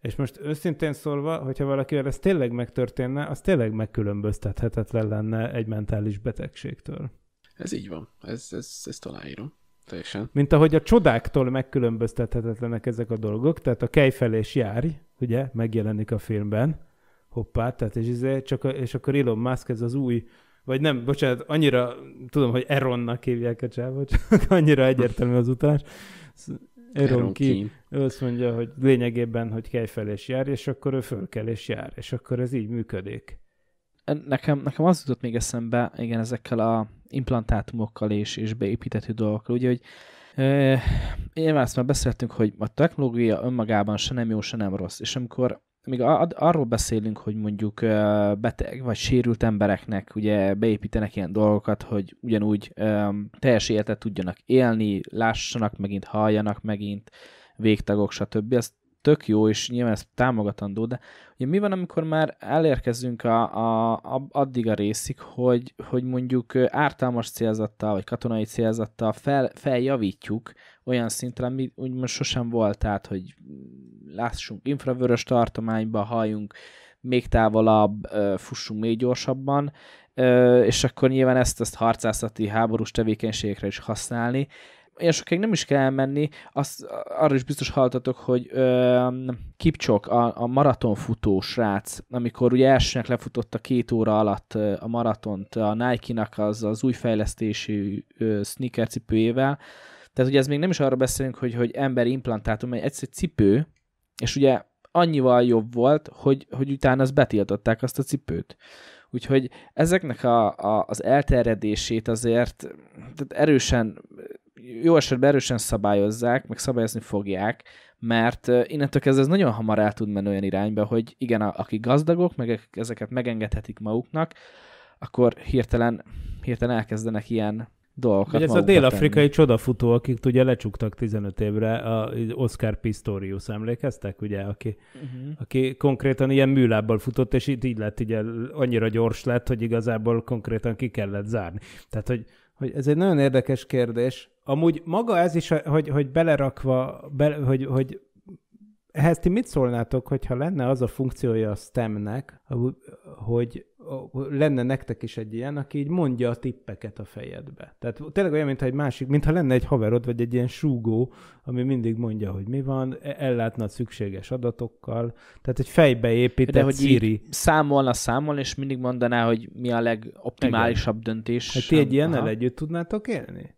És most őszintén szólva, hogyha valakivel ez tényleg megtörténne, az tényleg megkülönböztethetetlen lenne egy mentális betegségtől. Ez így van, ez, ez, ezt aláírom. Teljesen. Mint ahogy a csodáktól megkülönböztethetetlenek ezek a dolgok, tehát a kejfel és járj, ugye, megjelenik a filmben, hoppá, tehát és, ez, izé, csak, és akkor Elon Musk ez az új, vagy nem, bocsánat, annyira, tudom, hogy Eronnak hívják a csávot, csak annyira egyértelmű az utalás. Eron ki, ő azt mondja, hogy lényegében, hogy kelj fel és jár, és akkor ő föl kell és jár, és akkor ez így működik. Nekem, nekem az jutott még eszembe, igen, ezekkel a implantátumokkal és, és beépíthető dolgokkal. Ugye, hogy e, én már már beszéltünk, hogy a technológia önmagában se nem jó, se nem rossz. És amikor még arról beszélünk, hogy mondjuk beteg vagy sérült embereknek ugye beépítenek ilyen dolgokat, hogy ugyanúgy um, teljes életet tudjanak élni, lássanak megint, halljanak megint, végtagok, stb. Ezt tök jó, és nyilván ez támogatandó, de ugye mi van, amikor már elérkezünk a, a, a, addig a részig, hogy, hogy mondjuk ártalmas célzattal, vagy katonai célzattal fel, feljavítjuk olyan szintre, ami úgymond sosem volt, tehát, hogy lássunk infravörös tartományba, halljunk még távolabb, fussunk még gyorsabban, és akkor nyilván ezt, ezt harcászati, háborús tevékenységekre is használni, olyan sokáig nem is kell elmenni, azt, arra is biztos hallottatok, hogy ö, Kipcsok, a, a maratonfutó srác, amikor ugye elsőnek lefutotta két óra alatt a maratont a Nike-nak az, az új fejlesztési ö, sneaker cipőjével, tehát ugye ez még nem is arra beszélünk, hogy, hogy emberi implantátum, egy egyszer cipő, és ugye annyival jobb volt, hogy, hogy utána az betiltották azt a cipőt. Úgyhogy ezeknek a, a, az elterjedését azért tehát erősen jó esetben erősen szabályozzák, meg szabályozni fogják, mert innentől kezdve ez nagyon hamar el tud menni olyan irányba, hogy igen, a, akik gazdagok, meg e-, ezeket megengedhetik maguknak, akkor hirtelen, hirtelen elkezdenek ilyen dolgokat Ugye ez a dél-afrikai csodafutó, akik ugye lecsuktak 15 évre, a Oscar Pistorius, emlékeztek, ugye, aki, uh-huh. aki konkrétan ilyen műlábbal futott, és így, így lett, ugye annyira gyors lett, hogy igazából konkrétan ki kellett zárni. Tehát, hogy, hogy ez egy nagyon érdekes kérdés, Amúgy maga ez is, hogy, hogy belerakva, be, hogy, hogy ehhez ti mit szólnátok, hogyha lenne az a funkciója a STEM-nek, hogy lenne nektek is egy ilyen, aki így mondja a tippeket a fejedbe. Tehát tényleg olyan, mintha egy másik, mintha lenne egy haverod, vagy egy ilyen súgó, ami mindig mondja, hogy mi van, ellátna szükséges adatokkal, tehát egy fejbe épített De hogy Siri. számolna, számolna, és mindig mondaná, hogy mi a legoptimálisabb Igen. döntés. Hát ti egy ilyennel Aha. együtt tudnátok élni?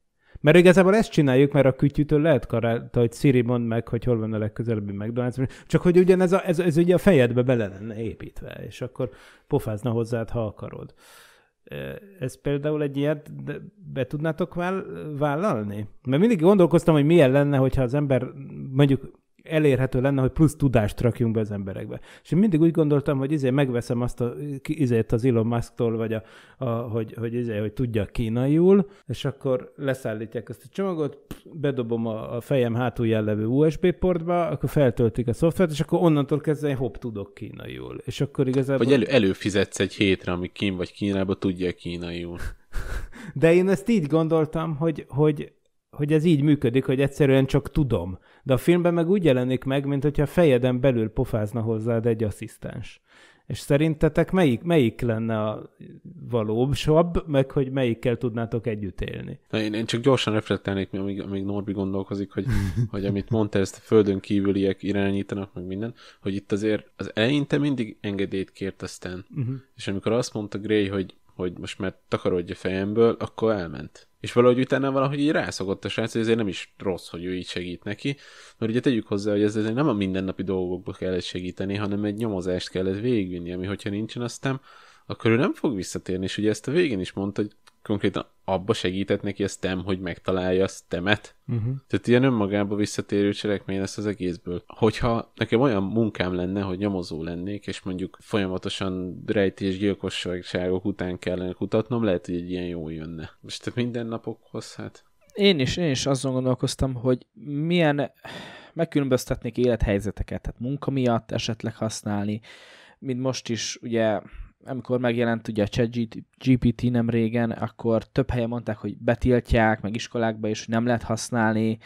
Mert igazából ezt csináljuk, mert a kütyűtől lehet karát, hogy Siri mond meg, hogy hol van a legközelebbi McDonald's. Csak hogy ugyanez a, ez, ez ugye a fejedbe bele lenne építve, és akkor pofázna hozzád, ha akarod. Ez például egy ilyet be tudnátok vállalni? Mert mindig gondolkoztam, hogy milyen lenne, hogyha az ember mondjuk elérhető lenne, hogy plusz tudást rakjunk be az emberekbe. És én mindig úgy gondoltam, hogy izé megveszem azt a, izét az Elon Musk-tól, vagy a, a, hogy, hogy, izé, hogy tudja kínaiul, és akkor leszállítják ezt a csomagot, bedobom a, a fejem hátulján levő USB portba, akkor feltöltik a szoftvert, és akkor onnantól kezdve én hopp, tudok kínaiul. És akkor igazából... Vagy elő, előfizetsz egy hétre, amíg kín vagy Kínába tudja kínaiul. De én ezt így gondoltam, hogy, hogy, hogy ez így működik, hogy egyszerűen csak tudom de a filmben meg úgy jelenik meg, mint hogyha fejeden belül pofázna hozzád egy asszisztens. És szerintetek melyik, melyik lenne a valósabb, meg hogy melyikkel tudnátok együtt élni? Na, én, én csak gyorsan reflektálnék, amíg, amíg Norbi gondolkozik, hogy, hogy amit mondta, ezt a földön kívüliek irányítanak, meg minden, hogy itt azért az eleinte mindig engedélyt kért aztán. Uh-huh. És amikor azt mondta Gray, hogy hogy most már takarodja a fejemből, akkor elment. És valahogy utána valahogy így rászokott a srác, hogy ezért nem is rossz, hogy ő így segít neki, mert ugye tegyük hozzá, hogy ez, ez nem a mindennapi dolgokba kellett segíteni, hanem egy nyomozást kellett végigvinni, ami hogyha nincsen, aztán akkor ő nem fog visszatérni, és ugye ezt a végén is mondta, hogy konkrétan abba segített neki a STEM, hogy megtalálja a STEM-et. Uh-huh. Tehát ilyen önmagába visszatérő cselekmény lesz az egészből. Hogyha nekem olyan munkám lenne, hogy nyomozó lennék, és mondjuk folyamatosan gyilkosságok után kellene kutatnom, lehet, hogy egy ilyen jó jönne. Most tehát mindennapokhoz, hát... Én is, én is azon gondolkoztam, hogy milyen megkülönböztetnék élethelyzeteket, tehát munka miatt esetleg használni, mint most is ugye amikor megjelent ugye a ChatGPT nem régen, akkor több helyen mondták, hogy betiltják, meg iskolákba is, hogy nem lehet használni,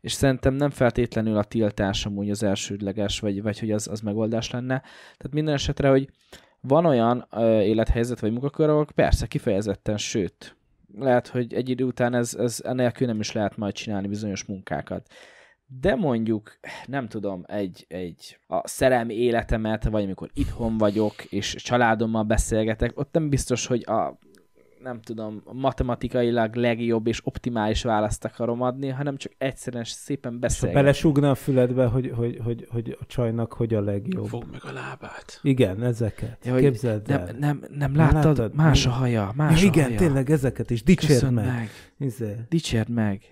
és szerintem nem feltétlenül a tiltás amúgy az elsődleges, vagy, vagy hogy az, az megoldás lenne. Tehát minden esetre, hogy van olyan ö, élethelyzet vagy munkakör, ahol persze kifejezetten, sőt, lehet, hogy egy idő után ez, ez enélkül nem is lehet majd csinálni bizonyos munkákat de mondjuk, nem tudom, egy, egy a szerelmi életemet, vagy amikor itthon vagyok, és családommal beszélgetek, ott nem biztos, hogy a nem tudom, matematikailag legjobb és optimális választ akarom adni, hanem csak egyszerűen szépen És Belesugna a füledbe, hogy, hogy, hogy, hogy a csajnak hogy a legjobb. Fog meg a lábát. Igen, ezeket. Ja, Képzeld nem, el. Nem, nem, láttad? láttad? Más a haja, más ja, a igen, haja. tényleg ezeket is. Dicsérd Köszön meg. meg. Izé. Dicsérd meg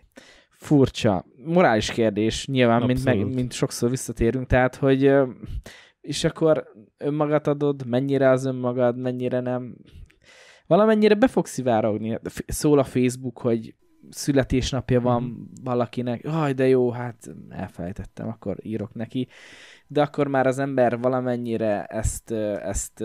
furcsa, morális kérdés, nyilván, mint, meg, mint sokszor visszatérünk, tehát, hogy és akkor önmagad adod, mennyire az önmagad, mennyire nem. Valamennyire be fog szivárogni. Szól a Facebook, hogy születésnapja mhm. van mm-hmm. valakinek, haj, de jó, hát elfelejtettem, akkor írok neki. De akkor már az ember valamennyire ezt, ezt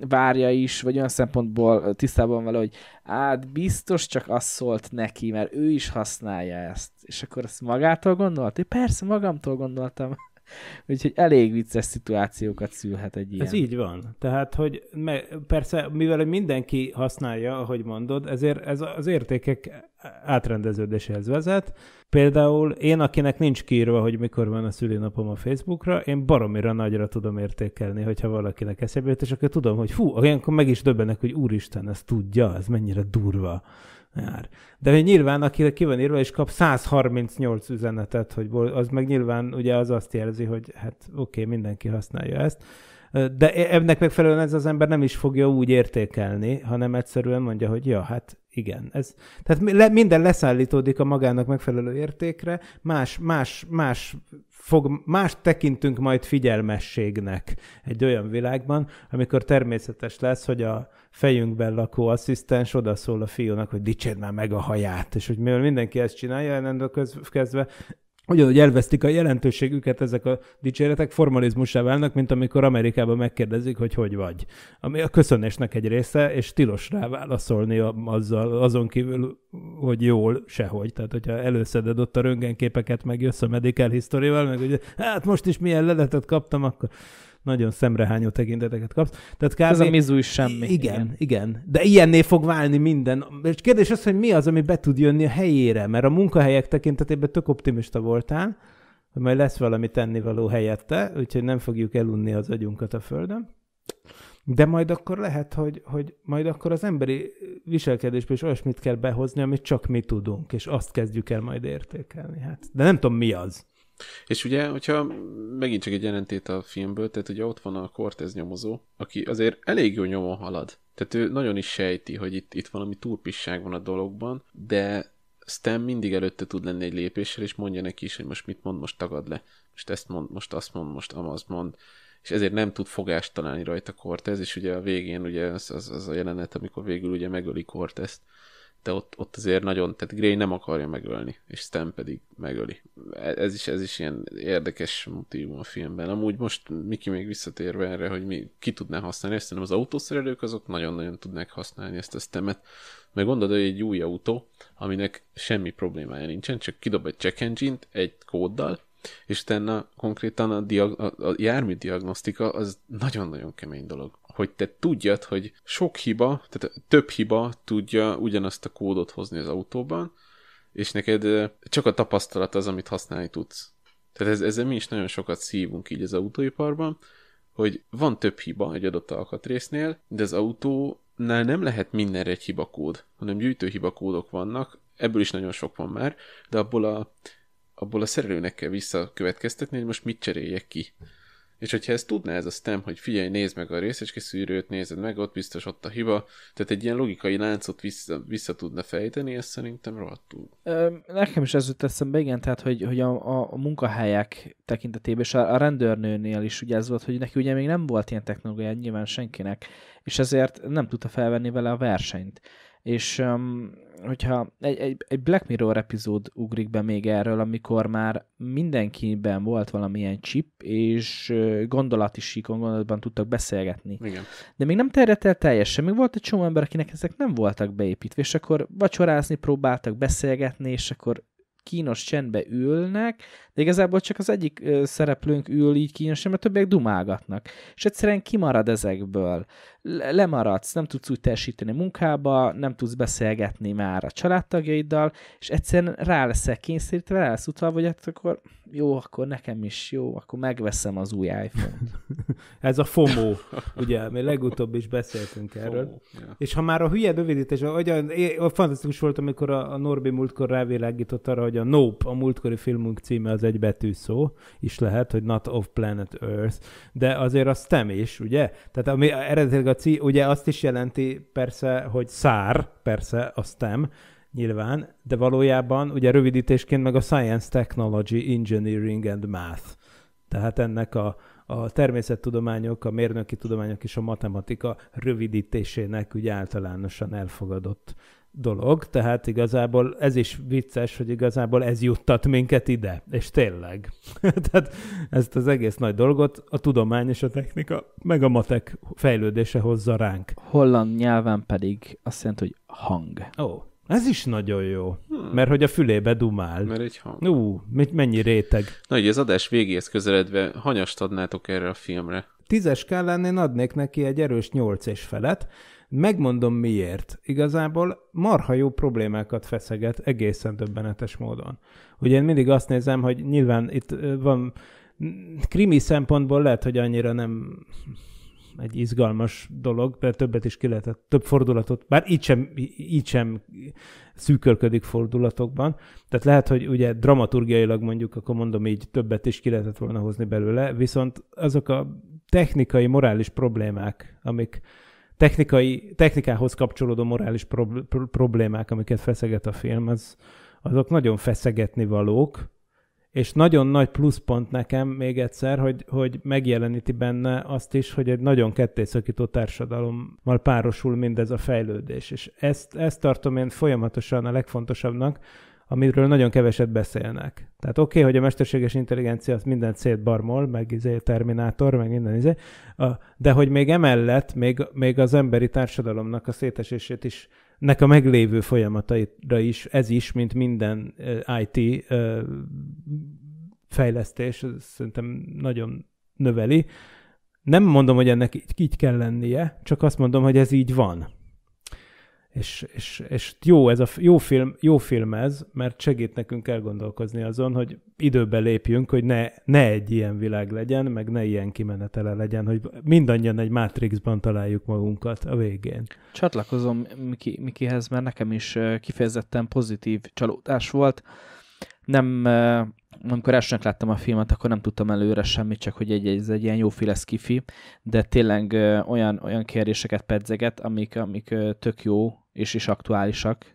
várja is, vagy olyan szempontból tisztában vele, hogy hát biztos csak azt szólt neki, mert ő is használja ezt. És akkor ezt magától gondolt? Én persze magamtól gondoltam. Úgyhogy elég vicces szituációkat szülhet egy ilyen. Ez így van. Tehát, hogy me, persze, mivel mindenki használja, ahogy mondod, ezért ez az értékek átrendeződéséhez vezet. Például én, akinek nincs kiírva, hogy mikor van a szülinapom a Facebookra, én baromira nagyra tudom értékelni, hogyha valakinek eszébe jut, és akkor tudom, hogy fú, olyankor meg is döbbenek, hogy úristen, ez tudja, ez mennyire durva jár. De nyilván, akire ki van írva, és kap 138 üzenetet, hogy az meg nyilván ugye az azt jelzi, hogy hát oké, okay, mindenki használja ezt. De e- ennek megfelelően ez az ember nem is fogja úgy értékelni, hanem egyszerűen mondja, hogy ja, hát igen, ez, tehát minden leszállítódik a magának megfelelő értékre, más, más, más, fog, más tekintünk majd figyelmességnek egy olyan világban, amikor természetes lesz, hogy a fejünkben lakó asszisztens odaszól a fiúnak, hogy dicsérd már meg a haját, és hogy mivel mindenki ezt csinálja, ennek kezdve hogy elvesztik a jelentőségüket ezek a dicséretek, formalizmusá válnak, mint amikor Amerikában megkérdezik, hogy hogy vagy. Ami a köszönésnek egy része, és tilos rá válaszolni azzal, azon kívül, hogy jól sehogy. Tehát, hogyha előszeded ott a röntgenképeket, meg jössz a medical history meg ugye, hát most is milyen leletet kaptam, akkor nagyon szemrehányó tekinteteket kapsz. Tehát kb... Ez a mizú is semmi. Igen, igen, igen. De ilyenné fog válni minden. És kérdés az, hogy mi az, ami be tud jönni a helyére, mert a munkahelyek tekintetében tök optimista voltál, hogy majd lesz valami tennivaló helyette, úgyhogy nem fogjuk elunni az agyunkat a földön. De majd akkor lehet, hogy, hogy majd akkor az emberi viselkedésbe is olyasmit kell behozni, amit csak mi tudunk, és azt kezdjük el majd értékelni. Hát, de nem tudom, mi az. És ugye, hogyha megint csak egy jelentét a filmből, tehát ugye ott van a Cortez nyomozó, aki azért elég jó nyomon halad. Tehát ő nagyon is sejti, hogy itt, itt valami turpisság van a dologban, de Stan mindig előtte tud lenni egy lépéssel, és mondja neki is, hogy most mit mond, most tagad le. Most ezt mond, most azt mond, most amaz mond és ezért nem tud fogást találni rajta Cortez, és ugye a végén ugye az, az, az a jelenet, amikor végül ugye megöli Cortezt, de ott, ott azért nagyon, tehát Gray nem akarja megölni, és Stan pedig megöli. E-, ez is, ez is ilyen érdekes motivum a filmben. Amúgy most Miki még visszatérve erre, hogy mi ki tudná használni, ezt szerintem az autószerelők azok nagyon-nagyon tudnák használni ezt a stemet. Meg gondolod, hogy egy új autó, aminek semmi problémája nincsen, csak kidob egy check engine-t egy kóddal, és utána konkrétan a, diag- a, a jármű diagnosztika az nagyon-nagyon kemény dolog hogy te tudjad, hogy sok hiba, tehát több hiba tudja ugyanazt a kódot hozni az autóban, és neked csak a tapasztalat az, amit használni tudsz. Tehát ez, ezzel mi is nagyon sokat szívunk így az autóiparban, hogy van több hiba egy adott alkatrésznél, de az autónál nem lehet mindenre egy hibakód, hanem gyűjtő hibakódok vannak, ebből is nagyon sok van már, de abból a, abból a szerelőnek kell visszakövetkeztetni, hogy most mit cseréljek ki. És hogyha ezt tudná ez a STEM, hogy figyelj, nézd meg a szűrőt, nézed meg, ott biztos ott a hiba, tehát egy ilyen logikai láncot vissza, vissza tudna fejteni, ez szerintem rohadtul. Nekem is ez jut eszembe, igen, tehát hogy, hogy a, a, a munkahelyek tekintetében, és a, a rendőrnőnél is ugye ez volt, hogy neki ugye még nem volt ilyen technológia nyilván senkinek, és ezért nem tudta felvenni vele a versenyt. És um, hogyha egy, egy, egy Black Mirror epizód ugrik be még erről, amikor már mindenkiben volt valamilyen chip, és gondolati síkon, gondolatban tudtak beszélgetni. Igen. De még nem terjedt el teljesen, még volt egy csomó ember, akinek ezek nem voltak beépítve, és akkor vacsorázni próbáltak beszélgetni, és akkor kínos csendbe ülnek, de igazából csak az egyik szereplőnk ül így kínos, mert többiek dumálgatnak. És egyszerűen kimarad ezekből lemaradsz, nem tudsz úgy teljesíteni munkába, nem tudsz beszélgetni már a családtagjaiddal, és egyszerűen rá leszel kényszerítve, rá lesz utalva, hogy hát akkor jó, akkor nekem is jó, akkor megveszem az új iPhone-t. Ez a FOMO, ugye, mi legutóbb is beszéltünk erről. FOMO, yeah. És ha már a hülye rövidítés, olyan, fantasztikus volt, amikor a, a Norbi múltkor rávilágított arra, hogy a Nope, a múltkori filmünk címe az betű szó, is lehet, hogy Not of Planet Earth, de azért a STEM is, ugye? Tehát ami eredetileg a Laci, ugye azt is jelenti persze, hogy szár, persze, a STEM, nyilván, de valójában ugye rövidítésként meg a Science Technology Engineering and Math. Tehát ennek a, a természettudományok, a mérnöki tudományok és a matematika rövidítésének ugye általánosan elfogadott dolog, tehát igazából ez is vicces, hogy igazából ez juttat minket ide, és tényleg. tehát ezt az egész nagy dolgot a tudomány és a technika, meg a matek fejlődése hozza ránk. Holland nyelven pedig azt jelenti, hogy hang. Ó, ez is nagyon jó, hmm. mert hogy a fülébe dumál. Mert egy hang. Ú, mit, mennyi réteg. Na, ugye az adás végéhez közeledve hanyast adnátok erre a filmre? Tízes kell lenni, adnék neki egy erős nyolc és felet, Megmondom miért. Igazából marha jó problémákat feszeget egészen döbbenetes módon. Ugye én mindig azt nézem, hogy nyilván itt van krimi szempontból lehet, hogy annyira nem egy izgalmas dolog, de többet is ki lehetett, több fordulatot, bár így sem, így sem szűkölködik fordulatokban. Tehát lehet, hogy ugye dramaturgiailag mondjuk, akkor mondom így, többet is ki lehetett volna hozni belőle, viszont azok a technikai, morális problémák, amik, technikai, technikához kapcsolódó morális prob- problémák, amiket feszeget a film, az, azok nagyon feszegetni valók, és nagyon nagy pluszpont nekem még egyszer, hogy, hogy megjeleníti benne azt is, hogy egy nagyon kettészakító társadalommal párosul mindez a fejlődés. És ezt, ezt tartom én folyamatosan a legfontosabbnak, amiről nagyon keveset beszélnek. Tehát oké, okay, hogy a mesterséges intelligencia az mindent szétbarmol, meg izé Terminátor, meg minden izé, de hogy még emellett még, még az emberi társadalomnak a szétesését is nek a meglévő folyamataira is, ez is, mint minden eh, IT eh, fejlesztés, szerintem nagyon növeli. Nem mondom, hogy ennek így kell lennie, csak azt mondom, hogy ez így van. És, és, és jó, ez a, jó, film, jó film ez, mert segít nekünk elgondolkozni azon, hogy időbe lépjünk, hogy ne, ne egy ilyen világ legyen, meg ne ilyen kimenetele legyen, hogy mindannyian egy Matrixban találjuk magunkat a végén. Csatlakozom Miki, Mikihez, mert nekem is kifejezetten pozitív csalódás volt. Nem amikor elsőnek láttam a filmet, akkor nem tudtam előre semmit, csak hogy egy, ez egy ilyen jó jóféle kifi, de tényleg olyan, olyan kérdéseket pedzeget, amik, amik tök jó és is aktuálisak.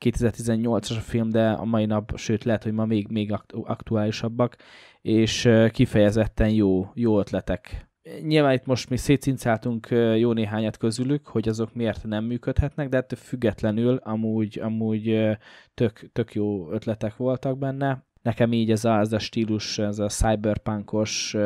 2018-as a film, de a mai nap, sőt lehet, hogy ma még, még aktuálisabbak, és kifejezetten jó, jó ötletek Nyilván itt most mi szétszincáltunk jó néhányat közülük, hogy azok miért nem működhetnek, de hát függetlenül amúgy, amúgy tök, tök jó ötletek voltak benne nekem így ez a, ez a stílus, ez a cyberpunkos,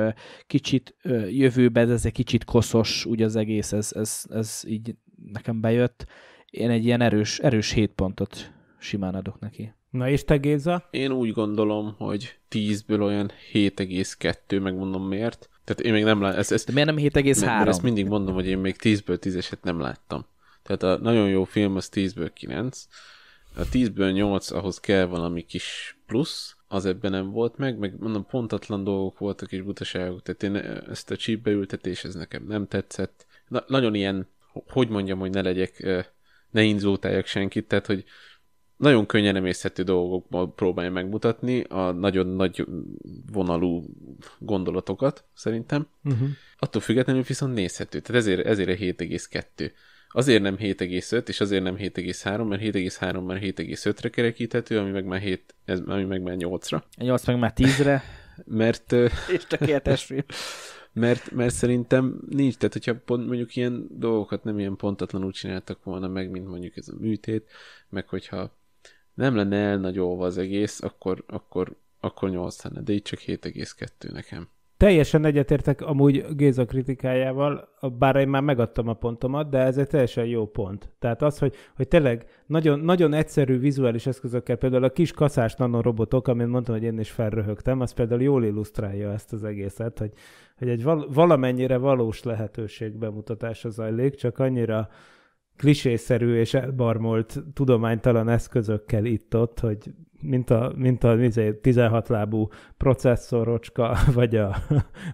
kicsit jövőbe, ez egy kicsit koszos, úgy az egész, ez, ez, ez így nekem bejött. Én egy ilyen erős, erős 7 pontot simán adok neki. Na és te Géza? Én úgy gondolom, hogy 10-ből olyan 7,2, megmondom miért. Tehát én még nem láttam. Ez, ez, De miért nem 7,3? Mert ezt mindig mondom, hogy én még 10-ből 10-eset nem láttam. Tehát a nagyon jó film az 10-ből 9. A 10-ből 8, ahhoz kell valami kis plusz, az ebben nem volt meg, meg mondom, pontatlan dolgok voltak és butaságok, tehát én ezt a csípbe ültetés, ez nekem nem tetszett. Na, nagyon ilyen, hogy mondjam, hogy ne legyek, ne inzultáljak senkit, tehát hogy nagyon könnyen emészhető dolgokból próbálja megmutatni a nagyon nagy vonalú gondolatokat, szerintem. Uh-huh. Attól függetlenül viszont nézhető, tehát ezért, ezért a Azért nem 7,5, és azért nem 7,3, mert 7,3 már 7,5-re kerekíthető, ami meg már 7, ez, ami meg már 8-ra. 8 meg már 10-re. mert... és csak tökéletes film. Mert, mert szerintem nincs, tehát hogyha pont mondjuk ilyen dolgokat nem ilyen pontatlanul csináltak volna meg, mint mondjuk ez a műtét, meg hogyha nem lenne elnagyolva az egész, akkor, akkor, akkor 8 lenne, de így csak 7,2 nekem. Teljesen egyetértek amúgy Géza kritikájával, bár én már megadtam a pontomat, de ez egy teljesen jó pont. Tehát az, hogy, hogy tényleg nagyon, nagyon egyszerű vizuális eszközökkel, például a kis kaszás nanorobotok, amit mondtam, hogy én is felröhögtem, az például jól illusztrálja ezt az egészet, hogy, hogy egy val- valamennyire valós lehetőség bemutatása zajlik, csak annyira klisészerű és elbarmolt tudománytalan eszközökkel itt-ott, hogy mint a, mint a 16 izé, lábú processzorocska, vagy, a,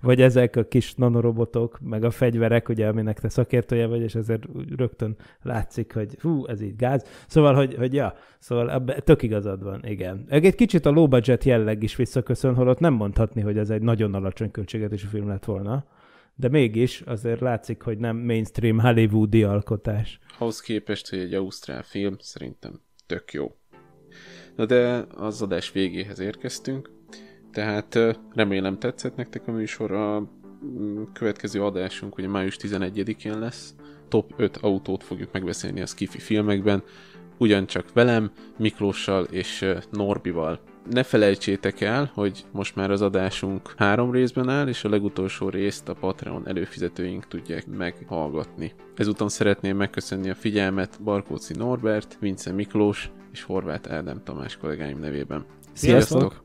vagy ezek a kis nanorobotok, meg a fegyverek, ugye, aminek te szakértője vagy, és ezért rögtön látszik, hogy hú, ez így gáz. Szóval, hogy, hogy ja, szóval ebbe, tök igazad van, igen. Egy kicsit a low budget jelleg is visszaköszön, holott nem mondhatni, hogy ez egy nagyon alacsony költségvetésű film lett volna de mégis azért látszik, hogy nem mainstream hollywoodi alkotás. Ahhoz képest, hogy egy ausztrál film szerintem tök jó. Na de az adás végéhez érkeztünk, tehát remélem tetszett nektek a műsor. A mm, következő adásunk ugye május 11-én lesz. Top 5 autót fogjuk megbeszélni a Skifi filmekben, ugyancsak velem, Miklóssal és Norbival. Ne felejtsétek el, hogy most már az adásunk három részben áll, és a legutolsó részt a Patreon előfizetőink tudják meghallgatni. Ezúton szeretném megköszönni a figyelmet Barkóci Norbert, Vince Miklós és Horváth Ádám Tamás kollégáim nevében. Sziasztok! Sziasztok!